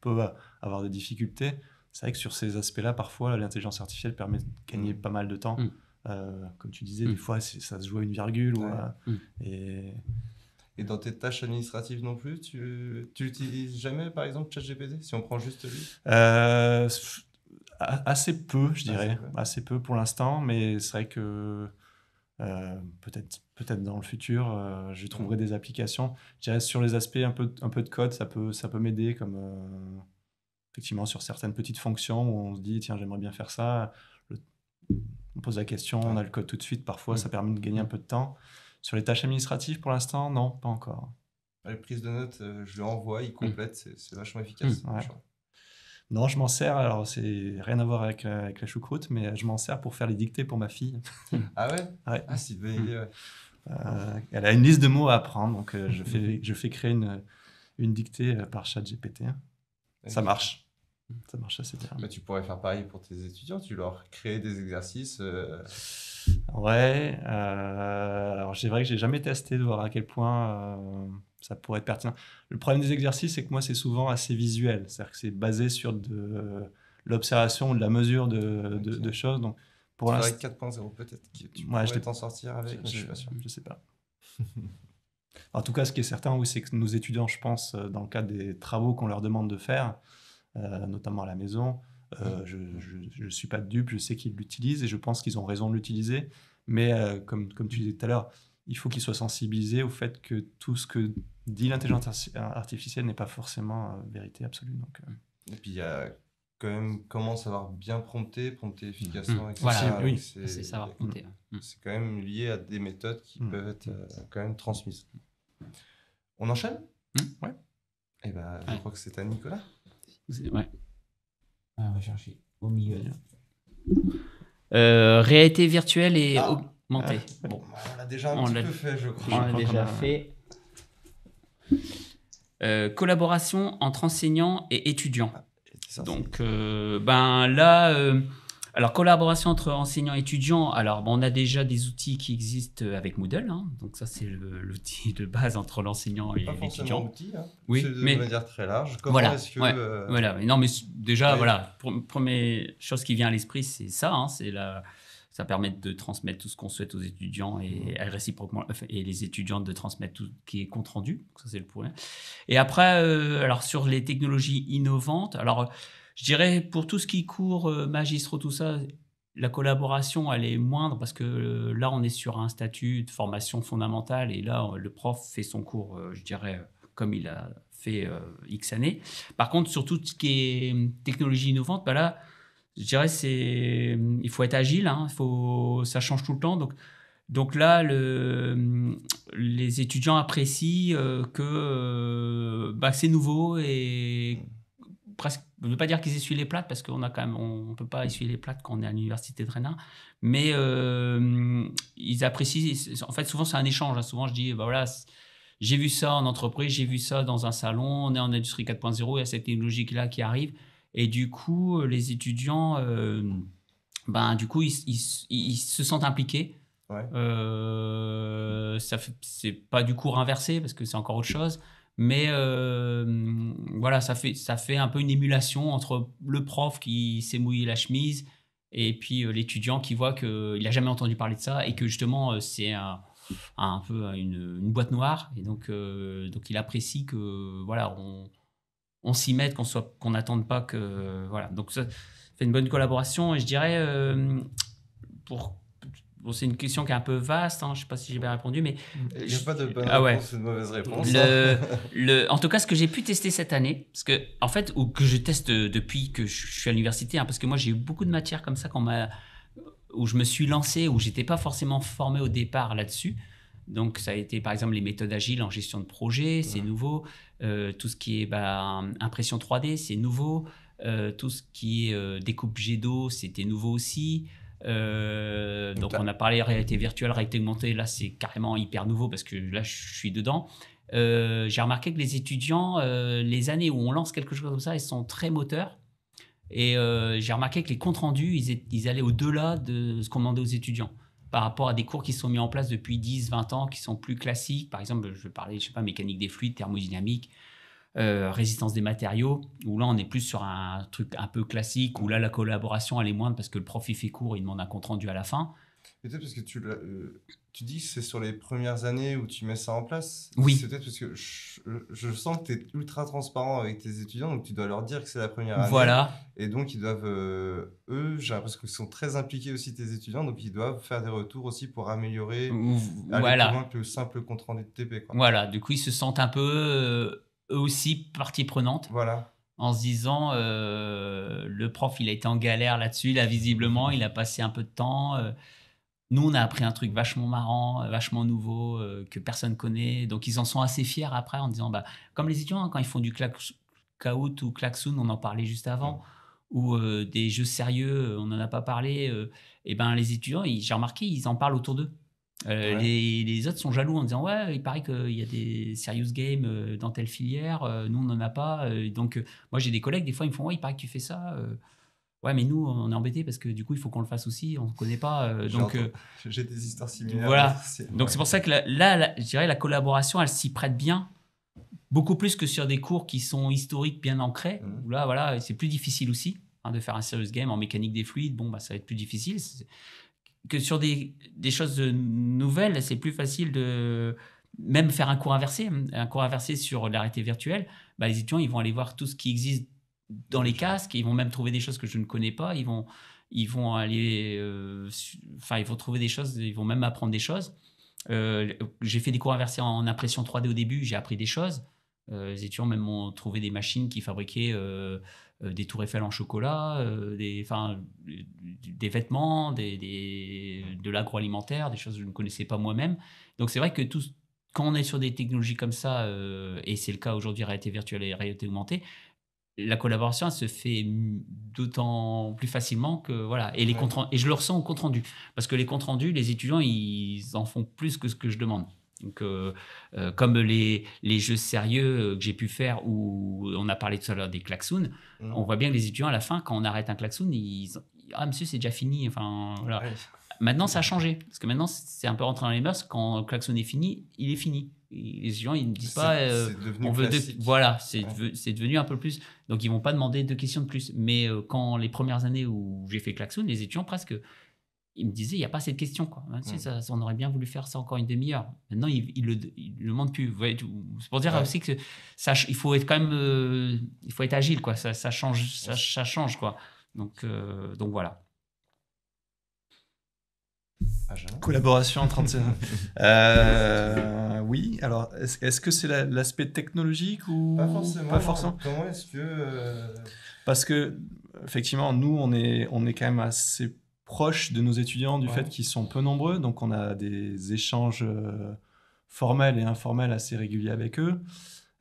peut avoir des difficultés. C'est vrai que sur ces aspects-là, parfois, l'intelligence artificielle permet de gagner mm. pas mal de temps. Euh, comme tu disais, des fois, ça se joue à une virgule. Ou et et dans tes tâches administratives non plus, tu, tu jamais, par exemple, ChatGPT, si on prend juste lui euh, Assez peu, je dirais. Assez peu, pour l'instant, mais c'est vrai que euh, peut-être peut-être dans le futur, euh, je trouverai mm. des applications. Je dirais sur les aspects un peu, un peu de code, ça peut, ça peut m'aider, comme effectivement sur certaines petites fonctions où on se dit, tiens, j'aimerais bien faire ça. on pose la question, on a le code tout de suite. Parfois, mm. ça permet de gagner un mm. peu de temps. Sur les tâches administratives, pour l'instant, non, pas encore. Les prises de notes, euh, je les envoie, ils complètent, c'est vachement efficace. Hmm, non, je m'en sers, alors c'est rien à voir avec, euh, avec la choucroute, mais euh, je m'en sers pour faire les dictées pour ma fille. ah ouais, Ah, c'est elle a une liste de mots à apprendre, donc je, fais, je fais créer une, une dictée par chat GPT. Ça marche. Ça marche assez bien. Mais tu pourrais faire pareil pour tes étudiants, tu leur crées des exercices. Euh. Ouais, euh, alors c'est vrai que j'ai jamais testé de voir à quel point euh, ça pourrait être pertinent. Le problème des exercices, c'est que moi, c'est souvent assez visuel, c'est-à-dire que c'est basé sur de l'observation ou de la mesure de, choses. Donc, pour l'instant. 4.0 peut-être que tu pourrais t'en sortir avec, je, je, sais pas. en tout cas, ce qui est certain, oui, c'est que nos étudiants, je pense, dans le cadre des travaux qu'on leur demande de faire, euh, notamment à la maison. Euh, mm. je ne suis pas dupe, je sais qu'ils l'utilisent et je pense qu'ils ont raison de l'utiliser. Mais euh, comme, comme tu disais tout à l'heure, il faut qu'ils soient sensibilisés au fait que tout ce que dit l'intelligence artificielle n'est pas forcément vérité absolue. Donc, Et puis il y a quand même comment savoir bien prompter, prompter efficacement, mm. etc. c'est savoir mm. prompter. C'est quand même lié à des méthodes qui peuvent être quand même transmises. On enchaîne Ouais. Et eh ben, je crois que c'est à Nicolas. Ouais. Ah, on va chercher au milieu euh, réalité virtuelle et ah. augmentée. Ah. Bon. On l'a déjà un petit peu fait, je crois. On l'a déjà fait. Euh, collaboration entre enseignants et étudiants. Donc, euh, ben là, euh, alors, collaboration entre enseignants et étudiants. Alors, bon, on a déjà des outils qui existent euh, avec Moodle. Hein. donc, ça, c'est l'outil de base entre l'enseignant et l'étudiant. outil. Hein. Oui, de manière très large. Comment voilà, est-ce que. Euh, voilà. Non, mais déjà, ouais. voilà. Première chose qui vient à l'esprit, c'est ça. Hein. c'est la ça permet de transmettre tout ce qu'on souhaite aux étudiants et, mmh. réciproquement euh, et les étudiants de transmettre tout ce qui est compte rendu. Ça c'est le point. Et après, alors sur les technologies innovantes, alors je dirais, pour tout ce qui court, euh, magistraux, tout ça, la collaboration, elle est moindre parce que euh, là, on est sur un statut de formation fondamentale et là, euh, le prof fait son cours, je dirais, comme il a fait X années. Par contre, sur tout ce qui est technologie innovante, bah là, je dirais, c'est, il faut être agile, hein, faut, ça change tout le temps. Donc, donc là, le, les étudiants apprécient que bah, c'est nouveau et presque je ne veux pas dire qu'ils essuient les plates parce qu'on a quand même, on, peut pas essuyer les plates quand on est à l'université de Rennes, mais euh, ils apprécient. En fait, souvent c'est un échange. Hein. Souvent je dis, bah, voilà, j'ai vu ça en entreprise, j'ai vu ça dans un salon, on est en industrie 4.0, il y a cette technologie là qui arrive, et du coup les étudiants, euh, ben du coup ils, se sentent impliqués. Ouais. Euh, ça c'est pas du cours inversé parce que c'est encore autre chose. Mais euh, voilà, ça fait, ça fait un peu une émulation entre le prof qui s'est mouillé la chemise et puis euh, l'étudiant qui voit que qu'il n'a jamais entendu parler de ça et que justement, euh, c'est un, peu une, boîte noire. Et donc, donc il apprécie que, voilà, on, s'y mette, qu'on qu'on n'attende pas que. voilà. Donc, ça fait une bonne collaboration. Et je dirais, pour Bon, c'est une question qui est un peu vaste, hein, je ne sais pas si j'ai bien répondu, mais... Il n'y a pas de bonne ah réponse mauvaise réponse. en tout cas, ce que j'ai pu tester cette année, parce que, en fait, ou que je teste depuis que je suis à l'université, hein, parce que moi, j'ai eu beaucoup de matières comme ça où je me suis lancé, où j'étais pas forcément formé au départ là-dessus. Donc, ça a été, par exemple, les méthodes agiles en gestion de projet, c'est nouveau. Euh, tout ce qui est bah, impression 3D, c'est nouveau. Euh, tout ce qui est euh, découpe jet d'eau, c'était nouveau aussi. Euh, donc, on a parlé réalité virtuelle, réalité augmentée. Là, c'est carrément hyper nouveau parce que là, je suis dedans. Euh, j'ai remarqué que les étudiants, euh, les années où on lance quelque chose comme ça, ils sont très moteurs. Et j'ai remarqué que les comptes rendus, ils, allaient au-delà de ce qu'on demandait aux étudiants par rapport à des cours qui sont mis en place depuis 10, 20 ans, qui sont plus classiques. Par exemple, je vais parler, je sais pas, mécanique des fluides, thermodynamique. Euh, résistance des matériaux, où là on est plus sur un truc un peu classique, où là la collaboration elle est moindre parce que le prof il fait court, il demande un compte rendu à la fin. Peut-être parce que tu, euh, tu dis que c'est sur les premières années où tu mets ça en place. Oui. C'est peut-être parce que je, sens que tu es ultra transparent avec tes étudiants, donc tu dois leur dire que c'est la première année. Voilà. Et donc ils doivent, euh, eux, j'ai l'impression qu'ils sont très impliqués aussi tes étudiants, donc ils doivent faire des retours aussi pour améliorer, voilà. plus loin que le simple compte rendu de TP. Voilà, du coup ils se sentent un peu eux aussi partie prenante. Voilà. En se disant, euh, le prof, il a été en galère là-dessus, là, visiblement, il a passé un peu de temps. Euh. nous, on a appris un truc vachement marrant, euh, vachement nouveau, que personne connaît. Donc, ils en sont assez fiers après en disant, bah, comme les étudiants, hein, quand ils font du K-out ou klaxoon, on en parlait juste avant. ou des jeux sérieux, on n'en a pas parlé, et eh ben les étudiants, j'ai remarqué, ils en parlent autour d'eux. Euh, les, autres sont jaloux en disant ouais il paraît qu'il y a des serious games euh, dans telle filière euh, nous on n'en a pas donc moi j'ai des collègues des fois ils me font ouais il paraît que tu fais ça ouais mais nous on est embêtés parce que du coup il faut qu'on le fasse aussi on ne connaît pas donc j'ai des histoires similaires voilà donc c'est pour ça que là, je dirais la collaboration elle s'y prête bien beaucoup plus que sur des cours qui sont historiques bien ancrés mmh. là voilà c'est plus difficile aussi hein, de faire un serious game en mécanique des fluides bon bah ça va être plus difficile que sur des, des choses nouvelles, c'est plus facile de même faire un cours inversé, un cours inversé sur la réalité virtuelle. Bah, les étudiants, ils vont aller voir tout ce qui existe dans les casques, ils vont même trouver des choses que je ne connais pas, ils vont, ils vont aller, euh, enfin, ils vont trouver des choses, ils vont même apprendre des choses. Euh, j'ai fait des cours inversés en impression 3D au début, j'ai appris des choses. Euh, les étudiants même ont trouvé des machines qui fabriquaient euh, des tours Eiffel en chocolat, euh, des, des vêtements, des, de l'agroalimentaire, des choses que je ne connaissais pas moi-même. Donc c'est vrai que tout, quand on est sur des technologies comme ça, euh, et c'est le cas aujourd'hui, réalité virtuelle et réalité augmentée, la collaboration se fait d'autant plus facilement que voilà et les et je le ressens au compte rendu parce que les comptes rendus les étudiants ils en font plus que ce que je demande donc, euh, euh, comme les, les, jeux sérieux euh, que j'ai pu faire où on a parlé tout à l'heure des klaxons, mhm. on voit bien que les étudiants, à la fin, quand on arrête un klaxon, ils, disent « Ah, monsieur, c'est déjà fini. Enfin, voilà. Maintenant, ça a changé. Parce que maintenant, c'est un peu rentré dans les mœurs. Quand le klaxon est fini, il est fini. Les gens, ils ne disent pas. on veut Voilà, c'est devenu un peu plus. Donc, ils ne vont pas demander deux questions de plus. Mais quand les premières années où j'ai fait klaxon, les étudiants, presque il me disait, il n'y a pas cette question Quoi. Hein, mm. on aurait bien voulu faire ça encore une demi-heure. Maintenant, il ne le, le demande plus. C'est pour dire aussi que il faut être quand même euh, il faut être agile. Quoi. Ça, change. Ça, change quoi. Donc, euh, donc voilà. Ah, Collaboration en 37 euh, oui, alors est-ce que c'est l'aspect technologique ou pas forcément, Comment est-ce que euh, parce que effectivement nous on est on est quand même assez proches de nos étudiants du fait qu'ils sont peu nombreux. Donc, on a des échanges euh, formels et informels assez réguliers avec eux.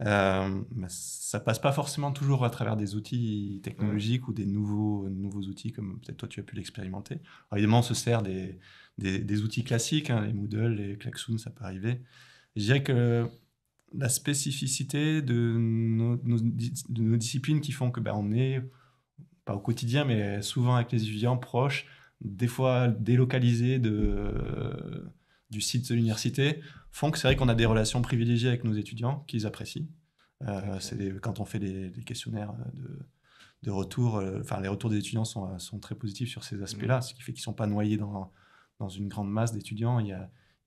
Euh, ça passe pas forcément toujours à travers des outils technologiques ou des nouveaux, nouveaux outils comme peut-être toi tu as pu l'expérimenter. Évidemment, on se sert des, des, outils classiques, hein, les Moodle, les Klaxoon, ça peut arriver. Je dirais que la spécificité de nos, de nos disciplines qui font que ben, on est, pas au quotidien, mais souvent avec les étudiants proches, des fois délocalisés euh, du site de l'université, font que c'est vrai qu'on a des relations privilégiées avec nos étudiants qu'ils apprécient. Euh, c'est quand on fait des, questionnaires euh, de, retour, enfin les retours des étudiants sont, très positifs sur ces aspects-là, mmh. ce qui fait qu'ils ne sont pas noyés dans, une grande masse d'étudiants. Il,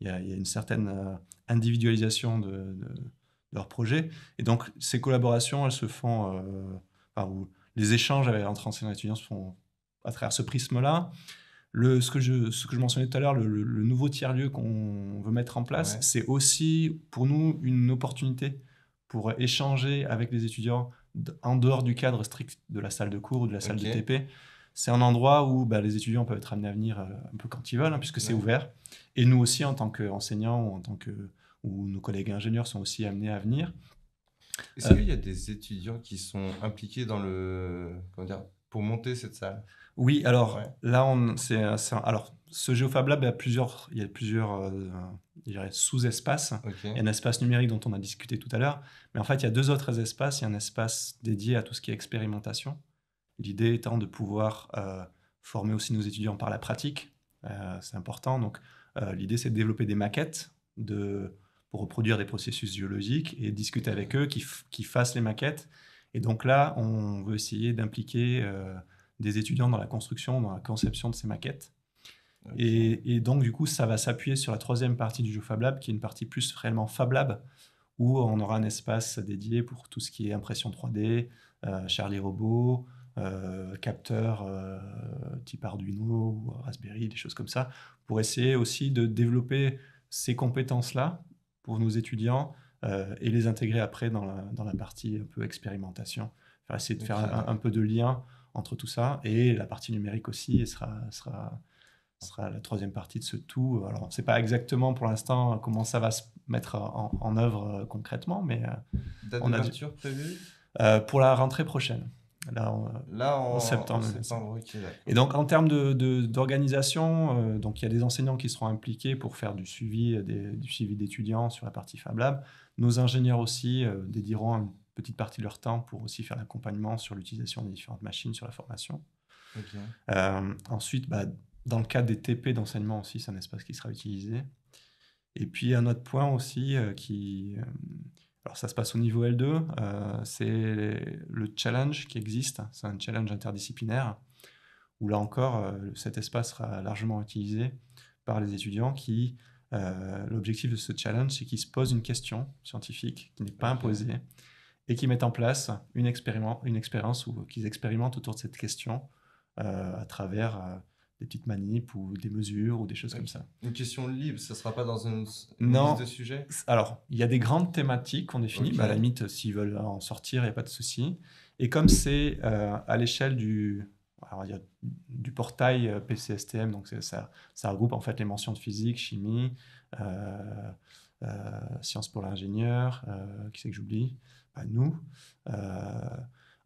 y a une certaine individualisation de, de, projets leur projet. Et donc ces collaborations, elles se font, les échanges avec, entre enseignants et étudiants se font à travers ce prisme-là ce, que je, ce que je mentionnais tout à l'heure, le, nouveau tiers-lieu qu'on veut mettre en place, c'est aussi pour nous une opportunité pour échanger avec les étudiants en dehors du cadre strict de la salle de cours ou de la salle de TP. C'est un endroit où bah, les étudiants peuvent être amenés à venir euh, un peu quand ils veulent, hein, puisque c'est ouvert. Et nous aussi, en tant qu'enseignants ou, en tant que, ou nos collègues ingénieurs sont aussi amenés à venir. Est-ce euh, qu'il y a des étudiants qui sont impliqués dans le, comment dire, monter cette salle Oui, alors là, on, c'est, alors ce Geofab Lab a plusieurs, il y a plusieurs euh, sous-espaces. Il y a un espace numérique dont on a discuté tout à l'heure, mais en fait, il y a deux autres espaces. Il y a un espace dédié à tout ce qui est expérimentation. L'idée étant de pouvoir euh, former aussi nos étudiants par la pratique. Euh, c'est important. Donc, l'idée, c'est de développer des maquettes de, pour reproduire des processus géologiques et discuter avec eux, qui, qui fassent les maquettes et donc là, on veut essayer d'impliquer euh, des étudiants dans la construction, dans la conception de ces maquettes. Et, donc, du coup, ça va s'appuyer sur la troisième partie du jeu Fab Lab, qui est une partie plus réellement FabLab, où on aura un espace dédié pour tout ce qui est impression 3D, euh, Charlie Robot, euh, capteurs type Arduino Raspberry, des choses comme ça, pour essayer aussi de développer ces compétences-là pour nos étudiants euh, et les intégrer après dans la, dans la, partie un peu expérimentation. essayer de faire un, peu de lien entre tout ça et la partie numérique aussi et sera, sera, sera la troisième partie de ce tout. Alors, on ne sait pas exactement pour l'instant comment ça va se mettre en, œuvre euh, concrètement, mais euh, on a prévue pour la rentrée prochaine. Là, en, septembre. et donc, en termes d'organisation, de, il y a des enseignants qui seront impliqués pour faire du suivi du suivi d'étudiants sur la partie Fab Lab. Nos ingénieurs aussi euh, dédieront une petite partie de leur temps pour aussi faire l'accompagnement sur l'utilisation des différentes machines, sur la formation. Euh, ensuite, bah, dans le cadre des TP d'enseignement aussi, c'est un espace qui sera utilisé. Et puis un autre point aussi euh, qui... alors ça se passe au niveau L2, c'est le challenge qui existe, c'est un challenge interdisciplinaire, où là encore, cet espace sera largement utilisé par les étudiants qui euh, l'objectif de ce challenge, c'est qu'ils se posent une question scientifique qui n'est pas imposée et qu'ils mettent en place une, une expérience ou qu'ils expérimentent autour de cette question euh, à travers euh, des petites manips ou des mesures ou des choses comme ça. Une question libre, ça ne sera pas dans une, liste de sujets Alors, il y a des grandes thématiques qu'on définit. Bah, à la limite, s'ils veulent en sortir, il n'y a pas de souci. Et comme c'est à l'échelle du, alors, il y a du portail euh, PCSTM, donc ça, ça, regroupe en fait les mentions de physique, chimie, euh, euh, sciences pour l'ingénieur, qui c'est que j'oublie bah, nous.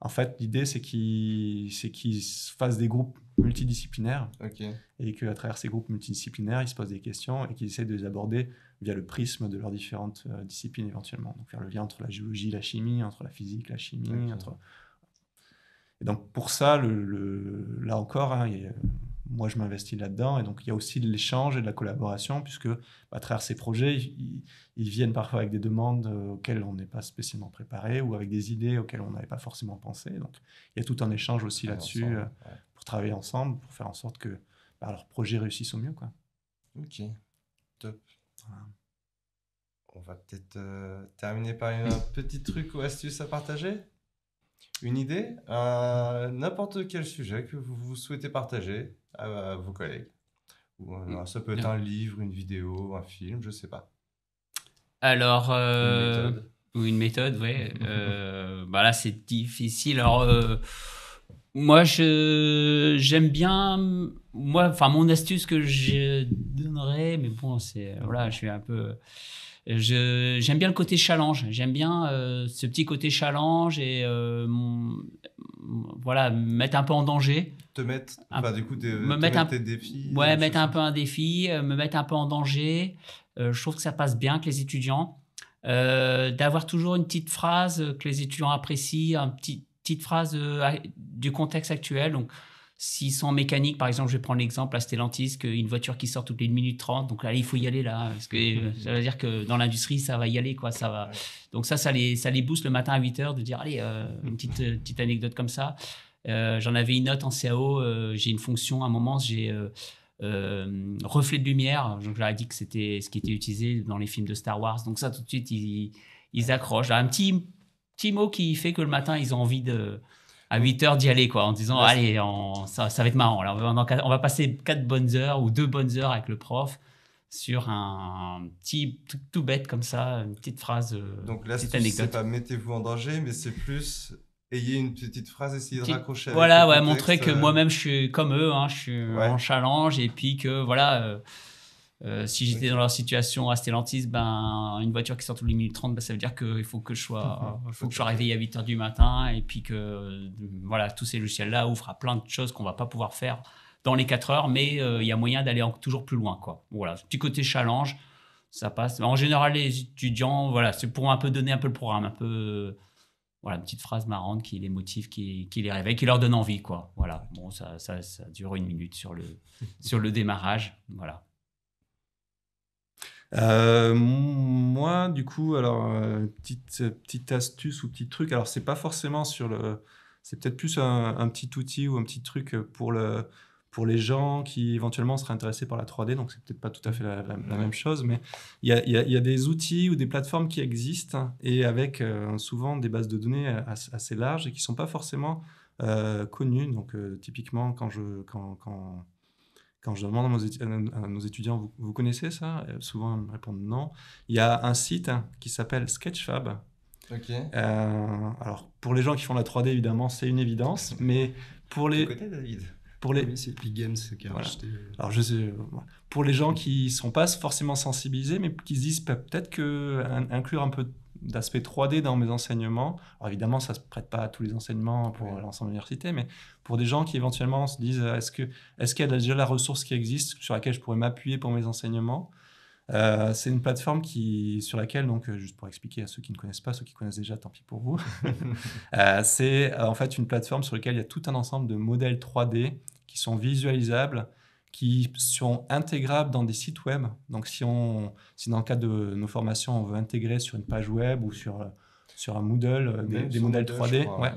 en fait, l'idée, c'est qu'ils fassent des groupes multidisciplinaires et qu'à travers ces groupes multidisciplinaires, ils se posent des questions et qu'ils essaient de les aborder via le prisme de leurs différentes disciplines éventuellement. Donc, faire le lien entre la géologie, la chimie, entre la physique, la chimie, entre et donc pour ça, là encore, hein, moi je m'investis là-dedans. Et donc il y a aussi de l'échange et de la collaboration, puisque à travers ces projets, ils, viennent parfois avec des demandes euh, auxquelles on n'est pas spécialement préparé ou avec des idées auxquelles on n'avait pas forcément pensé. Donc il y a tout un échange aussi ah, là-dessus euh, pour travailler ensemble, pour faire en sorte que bah, leurs projets réussissent au mieux. Ok, top. On va peut-être euh, terminer par un petit truc ou astuce à partager une idée, n'importe quel sujet que vous, souhaitez partager à, vos collègues. Ou, euh, mmh. ça peut être un livre, une vidéo, un film, je ne sais pas. Alors, euh, une méthode. ou une méthode, euh, bah là, c'est difficile. moi, je j'aime bien. Moi, enfin, mon astuce que je donnerais, mais bon, voilà, je suis un peu j'aime bien le côté challenge. J'aime bien euh, ce petit côté challenge et euh, voilà mettre un peu en danger. Te mettre, un, du coup, me mettre un, défis. Ouais, euh, mettre un peu un défi, me mettre un peu en danger. je trouve que ça passe bien que les étudiants. D'avoir toujours une petite phrase que les étudiants apprécient, une petite, petite phrase du contexte actuel. Donc, S'ils sont mécanique, par exemple, je vais prendre l'exemple à Stellantis, une voiture qui sort toutes les 1 minute 30, donc là, il faut y aller là, parce que ça veut dire que dans l'industrie, ça va y aller, quoi, ça va. Donc ça, ça les, ça les booste le matin à 8 heures de dire, allez, euh, une petite, euh, petite anecdote comme ça. Euh, j'en avais une note en CAO, j'ai une fonction, à un moment, j'ai reflet de lumière, donc je leur ai dit que c'était ce qui était utilisé dans les films de Star Wars, donc ça, tout de suite, ils, ils accrochent. un petit, petit mot qui fait que le matin, ils ont envie de à 8 heures d'y aller, quoi, en disant, allez, ça, ça, va être marrant. Là, on, va, passer 4 bonnes heures ou 2 bonnes heures avec le prof sur un petit tout, tout bête comme ça, une petite phrase. Euh, Donc là, c'est pas mettez-vous en danger, mais c'est plus ayez une petite phrase, essayez de raccrocher. voilà, ouais, montrer que euh, moi-même je suis comme eux, hein, je suis en challenge et puis que voilà. Euh, euh, si j'étais dans leur situation à Stellantis, ben, une voiture qui sort tous les minutes 30, ben, ça veut dire qu'il faut que je sois, faut que je réveillé à 8 h du matin et puis que voilà, tous ces logiciels-là ouvrent à plein de choses qu'on va pas pouvoir faire dans les 4 heures, mais euh, il y a moyen d'aller toujours plus loin. Quoi. Voilà, petit côté challenge, ça passe. En général, les étudiants, voilà, c'est pour un peu donner un peu le programme, un peu voilà, une petite phrase marrante qui les motive, qui, les réveille, qui leur donne envie, quoi. Voilà. Bon, ça, ça, ça dure une minute sur le, sur le démarrage. Voilà. Euh, moi, du coup, alors euh, petite euh, petite astuce ou petit truc. Alors c'est pas forcément sur le, c'est peut-être plus un, petit outil ou un petit truc pour le pour les gens qui éventuellement seraient intéressés par la 3D. Donc c'est peut-être pas tout à fait la, même chose, mais il y a, y a, des outils ou des plateformes qui existent et avec souvent des bases de données assez, larges et qui sont pas forcément connues. Donc typiquement quand je quand, quand quand je demande à, nos étudiants, vous, connaissez ça Souvent, ils me répondent non. Il y a un site qui s'appelle Sketchfab. Ok. Euh, alors, pour les gens qui font la 3D, évidemment, c'est une évidence, mais pour les... Côté, David pour les... Ah c'est Games qui a acheté... Euh. Alors, je sais... Pour les gens qui ne sont pas forcément sensibilisés, mais qui se disent peut-être que euh, inclure un peu d'aspect 3D dans mes enseignements. Alors évidemment, ça ne se prête pas à tous les enseignements pour l'ensemble de l'université, mais pour des gens qui éventuellement se disent euh, est-ce qu'il est y a déjà la ressource qui existe sur laquelle je pourrais m'appuyer pour mes enseignements euh, c'est une plateforme qui, sur laquelle, donc, euh, juste pour expliquer à ceux qui ne connaissent pas, ceux qui connaissent déjà, tant pis pour vous, c'est en fait une plateforme sur laquelle il y a tout un ensemble de modèles 3D qui sont visualisables qui sont intégrables dans des sites web. Donc, si, on, si dans le cadre de nos formations, on veut intégrer sur une page web ou sur, sur un Moodle, euh, des, modèles 3D, ouais.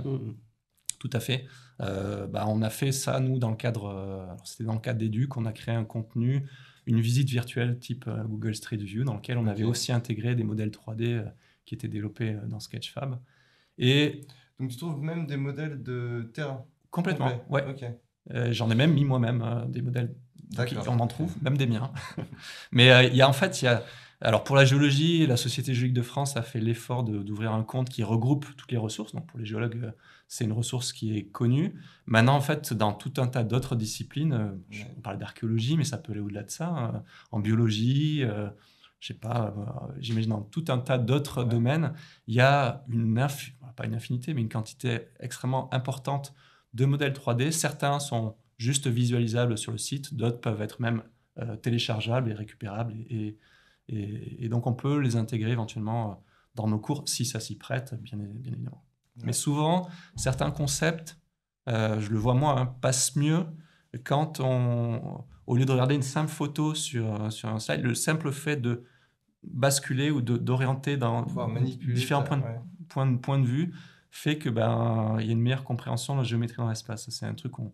tout à fait. Euh, bah, on a fait ça, nous, dans le cadre, euh, c'était dans le cadre d'Educ, on a créé un contenu, une visite virtuelle type Google Street View, dans lequel on avait aussi intégré des modèles 3D qui étaient développés dans Sketchfab. Et donc, tu trouves même des modèles de terrain Complètement, ouais. Ok. Euh, j'en ai même mis moi-même euh, des modèles. On en trouve, même des miens. Mais euh, il y a en fait, il y a. Alors pour la géologie, la Société géologique de France a fait l'effort d'ouvrir un compte qui regroupe toutes les ressources. Donc pour les géologues, c'est une ressource qui est connue. Maintenant, en fait, dans tout un tas d'autres disciplines, on parle d'archéologie, mais ça peut aller au-delà de ça, en biologie, je ne sais pas, j'imagine dans tout un tas d'autres domaines, il y a une, pas une infinité, mais une quantité extrêmement importante de modèles 3D. Certains sont juste visualisables sur le site, d'autres peuvent être même euh, téléchargeables et récupérables. Et, donc, on peut les intégrer éventuellement euh, dans nos cours si ça s'y prête, bien, évidemment. Mais souvent, certains concepts, euh, je le vois moi, hein, passent mieux quand on, au lieu de regarder une simple photo sur, sur un slide, le simple fait de basculer ou d'orienter dans différents points, points, de vue fait que ben il y a une meilleure compréhension de la géométrie dans l'espace. C'est un truc qu'on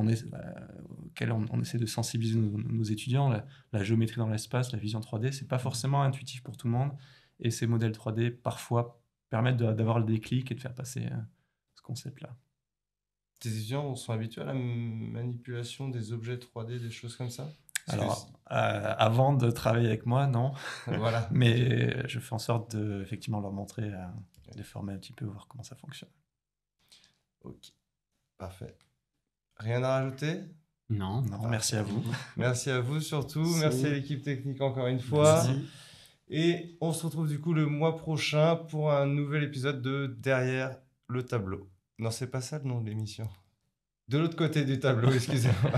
euh, auquel on, essaie de sensibiliser nos, étudiants. La, géométrie dans l'espace, la vision 3D, c'est pas forcément intuitif pour tout le monde. Et ces modèles 3D, parfois, permettent d'avoir le déclic et de faire passer euh, ce concept-là. Tes étudiants sont habitués à la manipulation des objets 3D, des choses comme ça alors, euh, avant de travailler avec moi, non. Voilà. Mais je fais en sorte de effectivement leur montrer de former un petit peu, voir comment ça fonctionne. Ok, parfait. Rien à rajouter non, non, merci à vous. Merci à vous surtout, merci à l'équipe technique encore une fois. Et on se retrouve du coup le mois prochain pour un nouvel épisode de Derrière le tableau. Non, c'est pas ça le nom de l'émission. De l'autre côté du tableau, excusez-moi.